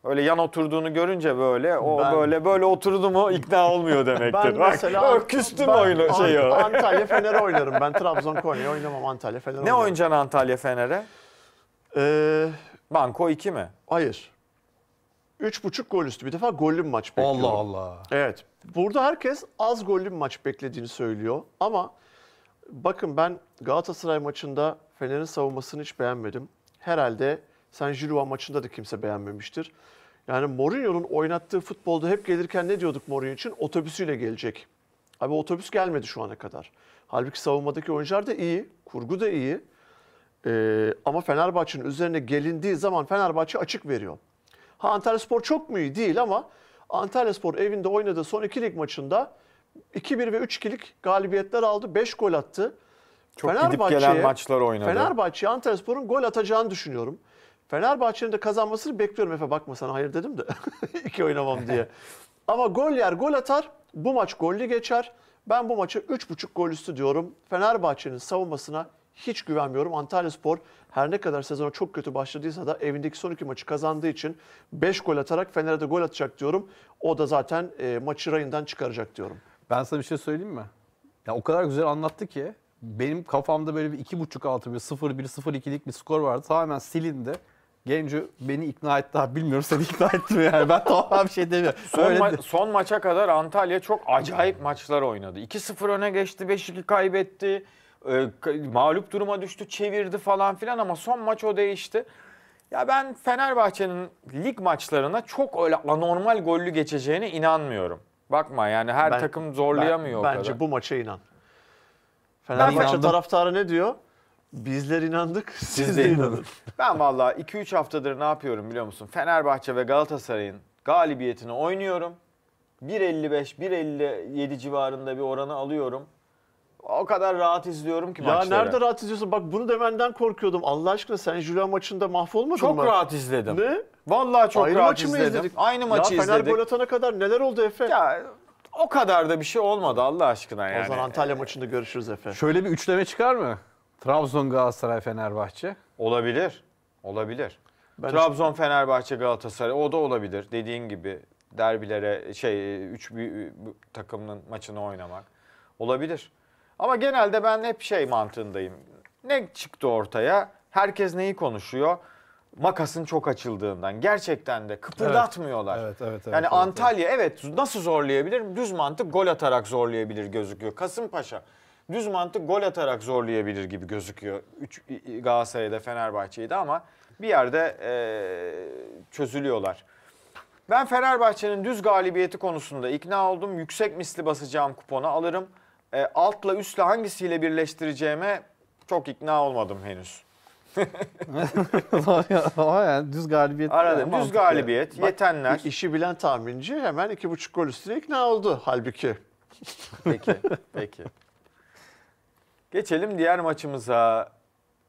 öyle yan oturduğunu görünce böyle o ben, böyle böyle oturdu mu ikna olmuyor demektir. ben Bak, mesela Bak, küstüm ben, oyunu şeyi. Antalya Fener'e oynarım ben. Trabzon Konya oynamam Antalya Fener'e. Ne oynarım. oynayacaksın Antalya Fener'e? Ee, Banko 2 mi? Hayır. 3,5 gol üstü bir defa gollü maç bekliyor. Allah Allah. Evet. Burada herkes az gollü maç beklediğini söylüyor. Ama bakın ben Galatasaray maçında Fener'in savunmasını hiç beğenmedim. Herhalde San Jiruan maçında da kimse beğenmemiştir. Yani Mourinho'nun oynattığı futbolda hep gelirken ne diyorduk Mourinho için? Otobüsüyle gelecek. Abi otobüs gelmedi şu ana kadar. Halbuki savunmadaki oyuncular da iyi, kurgu da iyi. Ee, ama Fenerbahçe'nin üzerine gelindiği zaman Fenerbahçe açık veriyor. Ha Antalya Spor çok mu iyi? Değil ama Antalya Spor evinde oynadığı son iki lig maçında 2-1 ve 3-2'lik galibiyetler aldı. 5 gol attı. Çok gidip gelen maçlar oynadı. Fenerbahçe Antalya Spor'un gol atacağını düşünüyorum. Fenerbahçe'nin de kazanmasını bekliyorum Efe bakma sana hayır dedim de iki oynamam diye. Ama gol yer gol atar bu maç gollü geçer. Ben bu maça 3,5 gol üstü diyorum. Fenerbahçe'nin savunmasına hiç güvenmiyorum. Antalya Spor her ne kadar sezona çok kötü başladıysa da evindeki son iki maçı kazandığı için 5 gol atarak Fener'e de gol atacak diyorum. O da zaten e, maçı rayından çıkaracak diyorum. Ben sana bir şey söyleyeyim mi? Ya o kadar güzel anlattı ki benim kafamda böyle bir 2.5 altı bir 0-1 0-2'lik bir skor vardı. Tamamen silindi. Genco beni ikna etti abi bilmiyorum seni ikna etti yani ben tamamen bir şey demiyorum. Son, Öyle ma- de. son maça kadar Antalya çok acayip maçlar oynadı. 2-0 öne geçti, 5-2 kaybetti e, mağlup duruma düştü, çevirdi falan filan ama son maç o değişti. Ya ben Fenerbahçe'nin lig maçlarına çok öyle anormal gollü geçeceğine inanmıyorum. Bakma yani her ben, takım zorlayamıyor ben, o bence kadar. Bence bu maça inan. Fenerbahçe taraftarı ne diyor? Bizler inandık, siz, siz de inanın. ben vallahi 2-3 haftadır ne yapıyorum biliyor musun? Fenerbahçe ve Galatasaray'ın galibiyetini oynuyorum. 1.55, 1.57 civarında bir oranı alıyorum. O kadar rahat izliyorum ki ya maçları. Ya nerede rahat izliyorsun? Bak bunu demenden korkuyordum. Allah aşkına sen Julian maçında mahvolmadın çok mı? Çok rahat izledim. Ne? Vallahi çok Aynı rahat izledim. izledik? Aynı maçı ya, Fener izledik. Fener gol atana kadar neler oldu Efe? Ya o kadar da bir şey olmadı Allah aşkına yani. O zaman Antalya maçında görüşürüz Efe. Şöyle bir üçleme çıkar mı? Trabzon, Galatasaray, Fenerbahçe. Olabilir. Olabilir. Ben Trabzon, Fenerbahçe, Galatasaray o da olabilir. Dediğin gibi derbilere şey üç bir, bir takımın maçını oynamak olabilir. Ama genelde ben hep şey mantığındayım. Ne çıktı ortaya? Herkes neyi konuşuyor? makasın çok açıldığından gerçekten de kıpırdatmıyorlar. Evet, evet, evet, yani evet, Antalya evet. evet nasıl zorlayabilir? Düz mantık gol atarak zorlayabilir gözüküyor. Kasımpaşa düz mantık gol atarak zorlayabilir gibi gözüküyor. Üç, Galatasaray'da Fenerbahçe'de ama bir yerde e, çözülüyorlar. Ben Fenerbahçe'nin düz galibiyeti konusunda ikna oldum. Yüksek misli basacağım kupona alırım e, altla üstle hangisiyle birleştireceğime çok ikna olmadım henüz. Ama yani düz galibiyet. Aradım. düz galibiyet, Bak, yetenler. İşi bilen tahminci hemen iki buçuk gol üstüne ikna oldu halbuki. Peki, peki. Geçelim diğer maçımıza.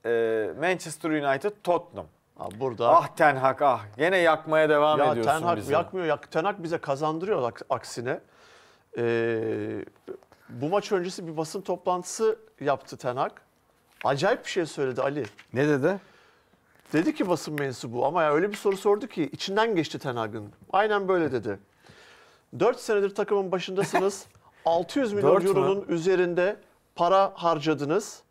Ee, Manchester United Tottenham. Abi burada. Ah Ten Hag ah. Gene yakmaya devam ya, ediyorsun Ten Hag bizi. yakmıyor. Yak, Ten Hag bize kazandırıyor aksine. Ee, bu maç öncesi bir basın toplantısı yaptı Ten Hag. Acayip bir şey söyledi Ali. Ne dedi? Dedi ki basın mensubu ama ya öyle bir soru sordu ki içinden geçti Ten Hag'ın. Aynen böyle dedi. 4 senedir takımın başındasınız. 600 milyon Dört euronun üzerinde para harcadınız.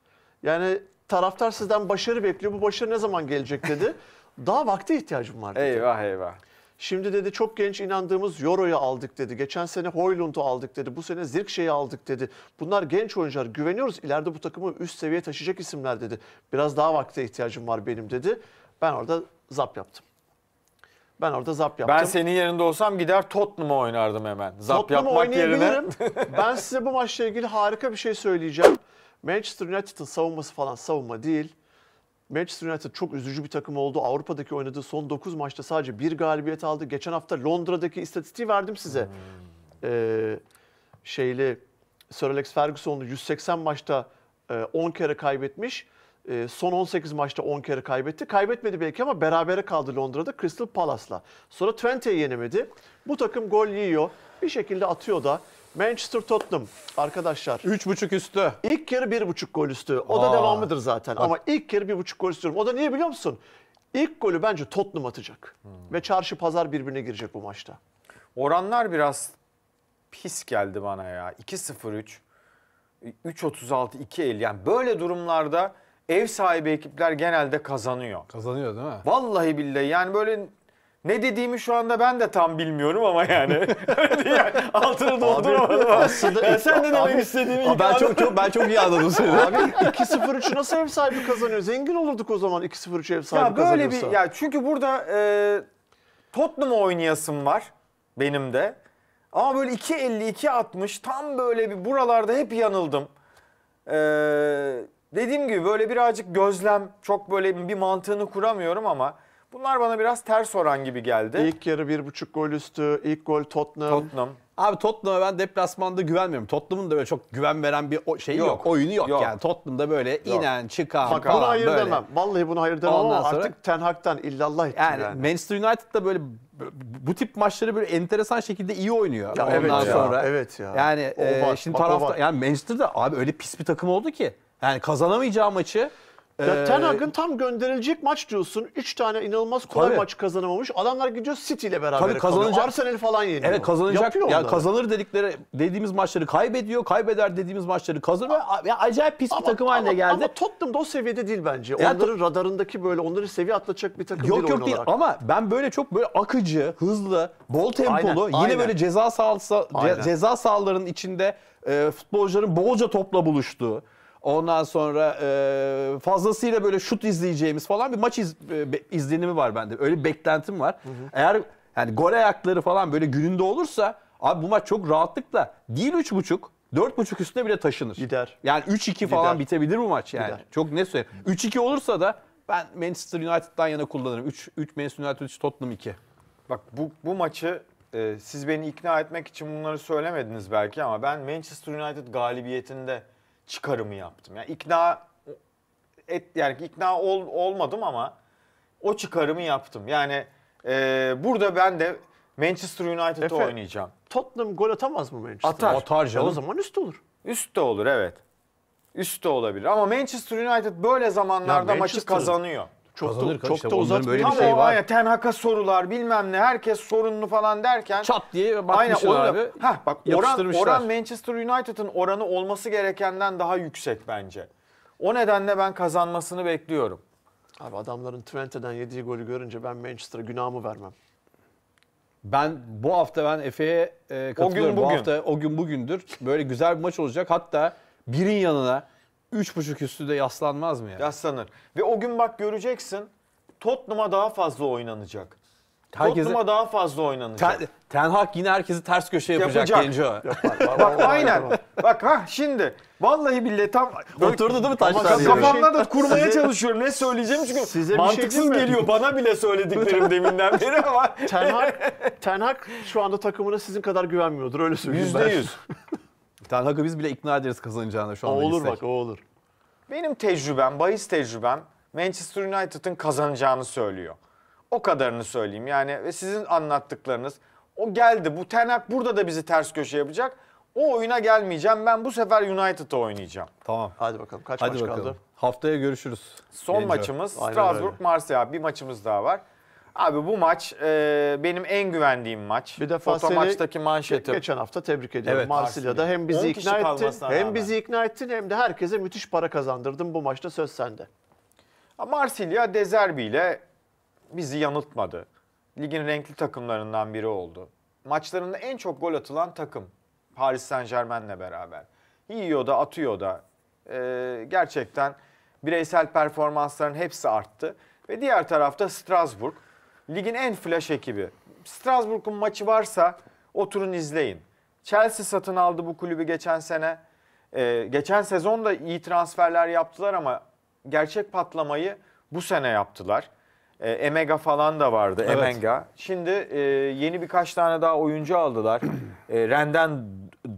Yani taraftar sizden başarı bekliyor. Bu başarı ne zaman gelecek dedi. Daha vakte ihtiyacım var dedi. Eyvah eyvah. Şimdi dedi çok genç inandığımız Yoro'yu aldık dedi. Geçen sene Hoylund'u aldık dedi. Bu sene Zirkşe'yi aldık dedi. Bunlar genç oyuncular güveniyoruz. İleride bu takımı üst seviyeye taşıyacak isimler dedi. Biraz daha vakte ihtiyacım var benim dedi. Ben orada zap yaptım. Ben orada zap yaptım. Ben senin yerinde olsam gider Tottenham'a oynardım hemen. Zap Tottenham'a yapmak yerine. ben size bu maçla ilgili harika bir şey söyleyeceğim. Manchester United'ın savunması falan savunma değil. Manchester United çok üzücü bir takım oldu. Avrupa'daki oynadığı son 9 maçta sadece bir galibiyet aldı. Geçen hafta Londra'daki istatistiği verdim size. Hmm. Ee, şeyli Sir Alex Ferguson'u 180 maçta e, 10 kere kaybetmiş. E, son 18 maçta 10 kere kaybetti. Kaybetmedi belki ama berabere kaldı Londra'da Crystal Palace'la. Sonra Twente'yi yenemedi. Bu takım gol yiyor. Bir şekilde atıyor da Manchester Tottenham arkadaşlar. 3.5 üstü. İlk yarı 1.5 gol üstü. O Aa. da devamıdır zaten. Ama ilk yarı 1.5 gol istiyorum. O da niye biliyor musun? İlk golü bence Tottenham atacak. Hmm. Ve çarşı pazar birbirine girecek bu maçta. Oranlar biraz pis geldi bana ya. 2-0-3, 3-36, 2-50. Yani böyle durumlarda ev sahibi ekipler genelde kazanıyor. Kazanıyor değil mi? Vallahi billahi yani böyle ne dediğimi şu anda ben de tam bilmiyorum ama yani. yani altını dolduramadım. Abi, aslında, yani sen ne demek istediğimi abi, ben çok, çok ben çok iyi anladım seni. Abi 2-0-3'ü nasıl ev sahibi kazanıyor? Zengin olurduk o zaman 2-0-3 ev sahibi ya böyle kazanıyorsa. Bir, ya çünkü burada e, Tottenham oynayasım var benim de. Ama böyle 2.50-2.60 tam böyle bir buralarda hep yanıldım. Ee, dediğim gibi böyle birazcık gözlem çok böyle bir mantığını kuramıyorum ama... Bunlar bana biraz ters oran gibi geldi. İlk yarı bir buçuk gol üstü, ilk gol Tottenham. Tottenham. Abi Tottenham'a ben deplasmanda güvenmiyorum. Tottenham'ın da böyle çok güven veren bir şey yok. yok. Oyunu yok, yok yani. Tottenham'da böyle yok. inen, çıkan Bak, falan bunu hayır böyle. demem. Vallahi bunu hayır demem Ondan ama sonra, artık Ten Hag'dan illallah ettim yani. yani. Manchester United'da böyle bu tip maçları böyle enteresan şekilde iyi oynuyor. Ya Ondan evet sonra. ya, Evet ya. Yani o e, var, şimdi bak, tarafta yani Manchester'da abi öyle pis bir takım oldu ki. Yani kazanamayacağı maçı ee, ya Ten Hag'ın tam gönderilecek maç diyorsun. Üç tane inanılmaz kolay Tabii. maç kazanamamış. Adamlar gidiyor City ile beraber Tabii kazanacak. kalıyor. Arsenal falan yeniyor. Evet kazanacak. Yapıyor ya onları. kazanır dedikleri dediğimiz maçları kaybediyor. Kaybeder dediğimiz maçları kazanıyor. Ya acayip pis bir takım haline geldi. Ama Tottenham da o seviyede değil bence. Ya onların radarındaki böyle onları seviye atlatacak bir takım yok, değil Yok yok değil olarak. ama ben böyle çok böyle akıcı, hızlı, bol tempolu aynen, yine aynen. böyle ceza sahası aynen. ceza sahalarının içinde e, futbolcuların bolca topla buluştuğu Ondan sonra e, fazlasıyla böyle şut izleyeceğimiz falan bir maç iz, e, izlenimi var bende. Öyle bir beklentim var. Hı hı. Eğer yani gol ayakları falan böyle gününde olursa abi bu maç çok rahatlıkla değil 3.5 buçuk üstüne bile taşınır. Gider. Yani 3-2 falan bitebilir bu maç yani. Gider. Çok ne söyleyeyim. 3-2 olursa da ben Manchester United'dan yana kullanırım. 3 3 Manchester United 3 Tottenham 2. Bak bu bu maçı e, siz beni ikna etmek için bunları söylemediniz belki ama ben Manchester United galibiyetinde çıkarımı yaptım. Yani ikna et yani ikna ol, olmadım ama o çıkarımı yaptım. Yani e, burada ben de Manchester United'da oynayacağım. Tottenham gol atamaz mı Manchester? Atar. Atar O zaman üst olur. Üst de olur evet. Üst olabilir ama Manchester United böyle zamanlarda maçı kazanıyor çok Kazanır da, çok işte da uzak böyle bir şey o, var. Ten Hag'a sorular bilmem ne herkes sorunlu falan derken. Çat diye bakmışlar aynen, abi. Ha, bak oran, oran Manchester United'ın oranı olması gerekenden daha yüksek bence. O nedenle ben kazanmasını bekliyorum. Abi adamların Trente'den yediği golü görünce ben Manchester'a günahımı vermem. Ben bu hafta ben Efe'ye e, katılıyorum. O gün bugün. Bu hafta o gün bugündür. Böyle güzel bir maç olacak. Hatta birin yanına 3.5 üstü de yaslanmaz mı yani? Yaslanır. Ve o gün bak göreceksin Tottenham'a daha fazla oynanacak. Herkese... Tottenham'a daha fazla oynanacak. Ten, Ten Hag yine herkesi ters köşe yapacak, yapacak. Genco. Yapar. bak aynen. bak ha şimdi. Vallahi billahi tam... Oturdu değil mi taşlar? Kafamda da şey- kurmaya size, çalışıyorum. Ne söyleyeceğim çünkü size şey mantıksız şey geliyor. Bana bile söylediklerim deminden beri ama... Ten Hag, Ten Hag şu anda takımına sizin kadar güvenmiyordur öyle söyleyeyim %100. ben. %100. Ten Hag'ı biz bile ikna ederiz kazanacağını şu O olur bilsek. bak o olur. Benim tecrübem, bahis tecrübem Manchester United'ın kazanacağını söylüyor. O kadarını söyleyeyim. Yani ve sizin anlattıklarınız o geldi. Bu Ten Hag burada da bizi ters köşe yapacak. O oyuna gelmeyeceğim. Ben bu sefer United'a oynayacağım. Tamam. Hadi bakalım kaç Hadi maç bakalım. kaldı? Haftaya görüşürüz. Son Birinci maçımız Aynen öyle. Strasbourg Marseille. Bir maçımız daha var. Abi bu maç e, benim en güvendiğim maç. Bir de Foto maçtaki manşetim. Geçen hafta tebrik ediyorum. Evet, Marsilya'da hem bizi ikna ettin, hem rağmen. bizi ikna ettin hem de herkese müthiş para kazandırdın. Bu maçta söz sende. Marsilya Dezerbi ile bizi yanıltmadı. Ligin renkli takımlarından biri oldu. Maçlarında en çok gol atılan takım Paris Saint Germain'le beraber. Yiyor da atıyor da e, gerçekten bireysel performansların hepsi arttı. Ve diğer tarafta Strasbourg. Ligin en flash ekibi. Strasbourg'un maçı varsa oturun izleyin. Chelsea satın aldı bu kulübü geçen sene. Ee, geçen sezon da iyi transferler yaptılar ama gerçek patlamayı bu sene yaptılar. Ee, Emega falan da vardı. Evet. Emenga. Şimdi e, yeni birkaç tane daha oyuncu aldılar. e, Renden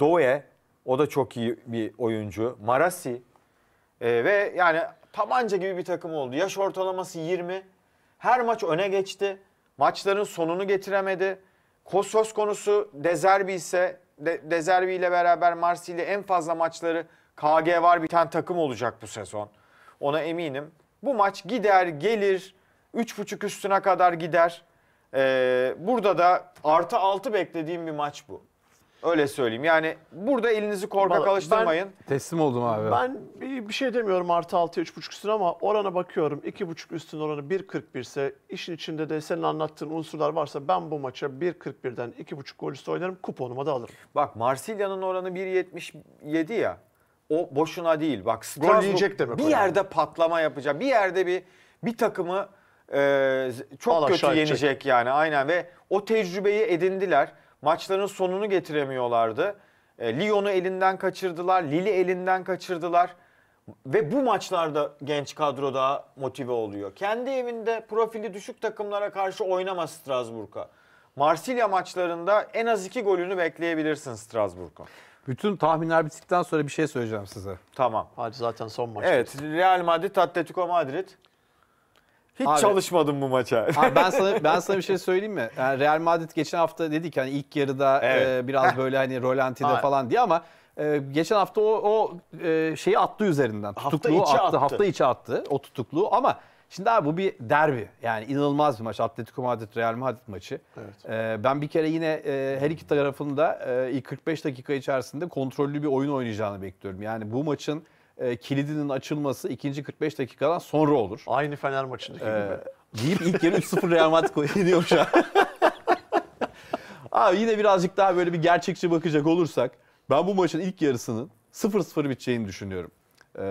Doe o da çok iyi bir oyuncu. Marasi e, ve yani tabanca gibi bir takım oldu. Yaş ortalaması 20. Her maç öne geçti. Maçların sonunu getiremedi. Söz konusu Dezerbi ise De Dezerbi ile beraber Marsilya en fazla maçları KG var bir tane takım olacak bu sezon. Ona eminim. Bu maç gider gelir 3.5 üstüne kadar gider. Ee, burada da artı 6 beklediğim bir maç bu. Öyle söyleyeyim. Yani burada elinizi korkak alıştırmayın. Teslim oldum abi. Ben bir, bir şey demiyorum artı 6 3.5 üstüne ama orana bakıyorum. 2.5 üstün oranı 1.41 ise işin içinde de senin anlattığın unsurlar varsa ben bu maça 1.41'den 2.5 gol üstü oynarım kuponuma da alırım. Bak Marsilya'nın oranı 1.77 ya. O boşuna değil. Bak Strasbourg yiyecek demek bir yani. yerde patlama yapacak. Bir yerde bir bir takımı e, çok Al kötü yenecek edecek. yani aynen ve o tecrübeyi edindiler maçların sonunu getiremiyorlardı. E, Lyon'u elinden kaçırdılar, Lille elinden kaçırdılar. Ve bu maçlarda genç kadro daha motive oluyor. Kendi evinde profili düşük takımlara karşı oynamaz Strasbourg'a. Marsilya maçlarında en az iki golünü bekleyebilirsin Strasbourg'a. Bütün tahminler bittikten sonra bir şey söyleyeceğim size. Tamam. Hadi zaten son maç. Evet Real Madrid, Atletico Madrid. Hiç Abi, çalışmadım bu maça. Abi ben sana ben sana bir şey söyleyeyim mi? Yani Real Madrid geçen hafta dedik hani ilk yarıda e, evet. e, biraz böyle hani rolantide falan diye ama e, geçen hafta o o e, şeyi attı üzerinden. Tutukluğu hafta içi attı, attı. Hafta içi attı o tutukluğu ama Şimdi abi bu bir derbi. Yani inanılmaz bir maç. Atletico Madrid Real Madrid maçı. Evet. Ee, ben bir kere yine e, her iki tarafın da e, ilk 45 dakika içerisinde kontrollü bir oyun oynayacağını bekliyorum. Yani bu maçın e, kilidinin açılması ikinci 45 dakikadan sonra olur. Aynı Fener maçındaki ee, gibi. Deyip ilk yarı 3-0 Real Madrid ediyor şu an. Abi yine birazcık daha böyle bir gerçekçi bakacak olursak ben bu maçın ilk yarısının 0-0 biteceğini düşünüyorum. Ee,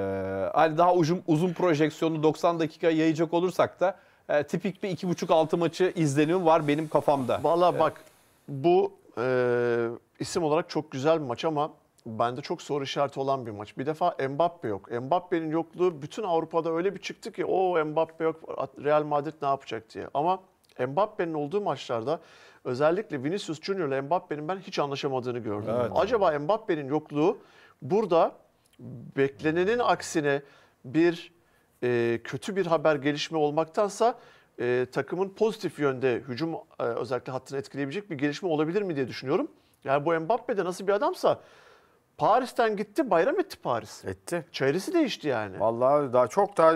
hani daha uzun, uzun projeksiyonu 90 dakika yayacak olursak da e, tipik bir 2.5-6 maçı izlenim var benim kafamda. Valla ee, bak bu e, isim olarak çok güzel bir maç ama bende çok soru işareti olan bir maç. Bir defa Mbappe yok. Mbappe'nin yokluğu bütün Avrupa'da öyle bir çıktı ki o Mbappe yok Real Madrid ne yapacak diye. Ama Mbappe'nin olduğu maçlarda özellikle Vinicius Junior ile Mbappe'nin ben hiç anlaşamadığını gördüm. Evet. Acaba Mbappe'nin yokluğu burada beklenenin aksine bir e, kötü bir haber gelişme olmaktansa e, takımın pozitif yönde hücum e, özellikle hattını etkileyebilecek bir gelişme olabilir mi diye düşünüyorum. Yani bu Mbappe de nasıl bir adamsa Paris'ten gitti bayram etti Paris. Etti. Çevresi değişti yani. Vallahi daha çok daha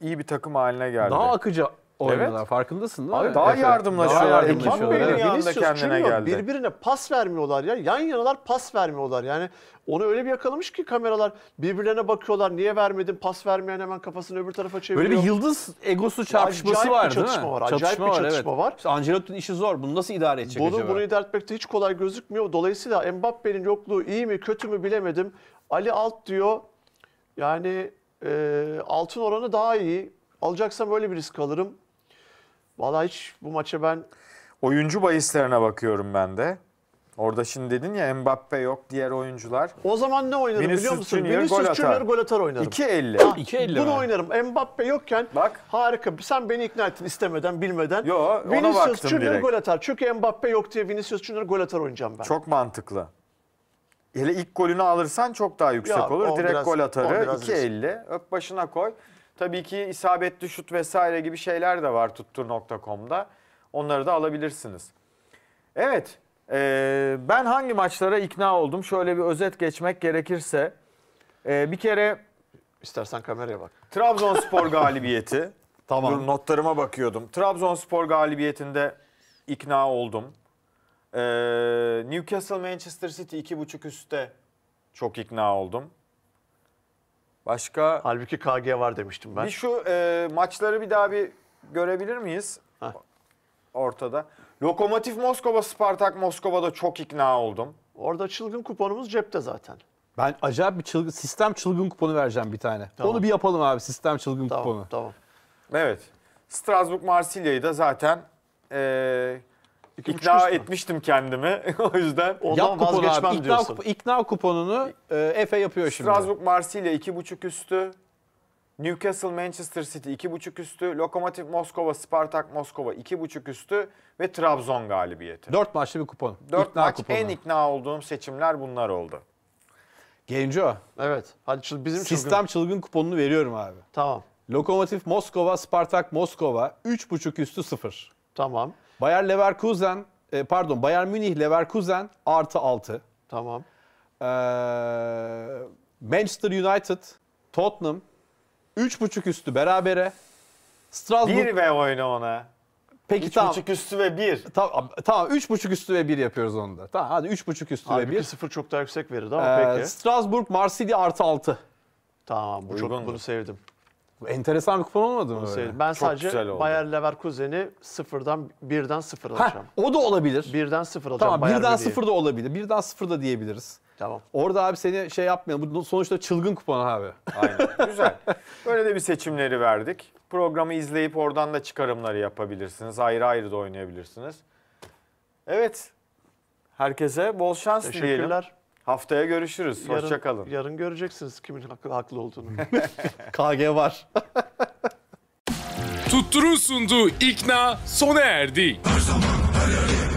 iyi bir takım haline geldi. Daha akıcı oynuyorlar. Evet. Farkındasın değil mi? Daha yardımlaşıyorlar. Daha yardımlaşıyorlar. Evet. Vinicius kendine geldi. Birbirine pas vermiyorlar ya. Yan yanalar pas vermiyorlar. Yani onu öyle bir yakalamış ki kameralar birbirlerine bakıyorlar. Niye vermedin? Pas vermeyen hemen kafasını öbür tarafa çeviriyor. Böyle bir yıldız egosu çarpışması acayip var bir çatışma Var. Acayip bir çatışma var. Evet. Ancelotti'nin işi zor. Bunu nasıl idare edecek bunu, acaba? Bunu idare etmekte hiç kolay gözükmüyor. Dolayısıyla Mbappe'nin yokluğu iyi mi kötü mü bilemedim. Ali Alt diyor yani e, altın oranı daha iyi. Alacaksam böyle bir risk alırım. Vallahi hiç bu maça ben... Oyuncu bahislerine bakıyorum ben de. Orada şimdi dedin ya Mbappe yok, diğer oyuncular. O zaman ne oynarım Vinicius biliyor musun? Junior, Vinicius gol Junior gol atar oynarım. 2.50. 2.50 Bunu mi? oynarım. Mbappe yokken Bak. harika. Sen beni ikna ettin istemeden, bilmeden. Yo, ona Vinicius Junior direkt. gol atar. Çünkü Mbappe yok diye Vinicius Junior gol atar oynayacağım ben. Çok mantıklı. Hele ilk golünü alırsan çok daha yüksek ya, olur. Direkt biraz, gol atarı. 2.50. Öp başına koy. Tabii ki isabetli şut vesaire gibi şeyler de var tuttur.com'da. Onları da alabilirsiniz. Evet, e, ben hangi maçlara ikna oldum? Şöyle bir özet geçmek gerekirse. E, bir kere... istersen kameraya bak. Trabzonspor galibiyeti. tamam. Dur, notlarıma bakıyordum. Trabzonspor galibiyetinde ikna oldum. E, Newcastle Manchester City 2.5 üstte çok ikna oldum. Başka? Halbuki KG var demiştim ben. Bir şu e, maçları bir daha bir görebilir miyiz? Heh. Ortada. Lokomotif Moskova, Spartak Moskova'da çok ikna oldum. Orada çılgın kuponumuz cepte zaten. Ben acayip bir çılgın, sistem çılgın kuponu vereceğim bir tane. Tamam. Onu bir yapalım abi sistem çılgın tamam, kuponu. Tamam. Evet. Strasbourg Marsilya'yı da zaten e, İkna etmiştim kendimi. o yüzden ondan Yap kuponu vazgeçmem abi. İkna, diyorsun. Kup ikna kuponunu e, Efe yapıyor şimdi. Strasbourg Marsilya 2.5 üstü. Newcastle Manchester City 2.5 üstü, Lokomotiv Moskova, Spartak Moskova 2.5 üstü ve Trabzon galibiyeti. 4 maçlı bir kupon. 4 ikna maç kuponu. en ikna olduğum seçimler bunlar oldu. Genco. Evet. Hadi çıl bizim Sistem çılgın. çılgın kuponunu veriyorum abi. Tamam. Lokomotiv Moskova, Spartak Moskova 3.5 üstü 0. Tamam. Bayer Leverkusen e, pardon Bayern Münih Leverkusen artı 6. Tamam. Ee, Manchester United, Tottenham 3.5 üstü berabere. Strasbourg 1 ve oyna ona. Peki üç tamam. üstü ve 1. Tamam, tamam 3.5 üstü ve 1 yapıyoruz onu da. Tamam hadi 3.5 üstü Halbuki ve 1. 0 çok daha yüksek verirdi ama ee, peki. Strasbourg Marsilya artı 6. Tamam bu Uygundu. çok bunu sevdim. Enteresan bir kupon olmadı mı şey, böyle? Ben Çok güzel sadece oldu. Bayer Leverkusen'i sıfırdan, birden sıfır Heh, alacağım. o da olabilir. Birden sıfır alacağım. Tamam birden Münih'i. sıfır da olabilir. Birden sıfır da diyebiliriz. Tamam. Orada abi seni şey yapmayalım. Bu sonuçta çılgın kupon abi. Aynen. Güzel. Böyle de bir seçimleri verdik. Programı izleyip oradan da çıkarımları yapabilirsiniz. Ayrı ayrı da oynayabilirsiniz. Evet. Herkese bol şans dileyelim. Teşekkürler. Haftaya görüşürüz. Yarın, Hoşçakalın. Yarın göreceksiniz kimin haklı, haklı olduğunu. KG var. Tuttur'un sunduğu ikna sona erdi. Her zaman, her yerde.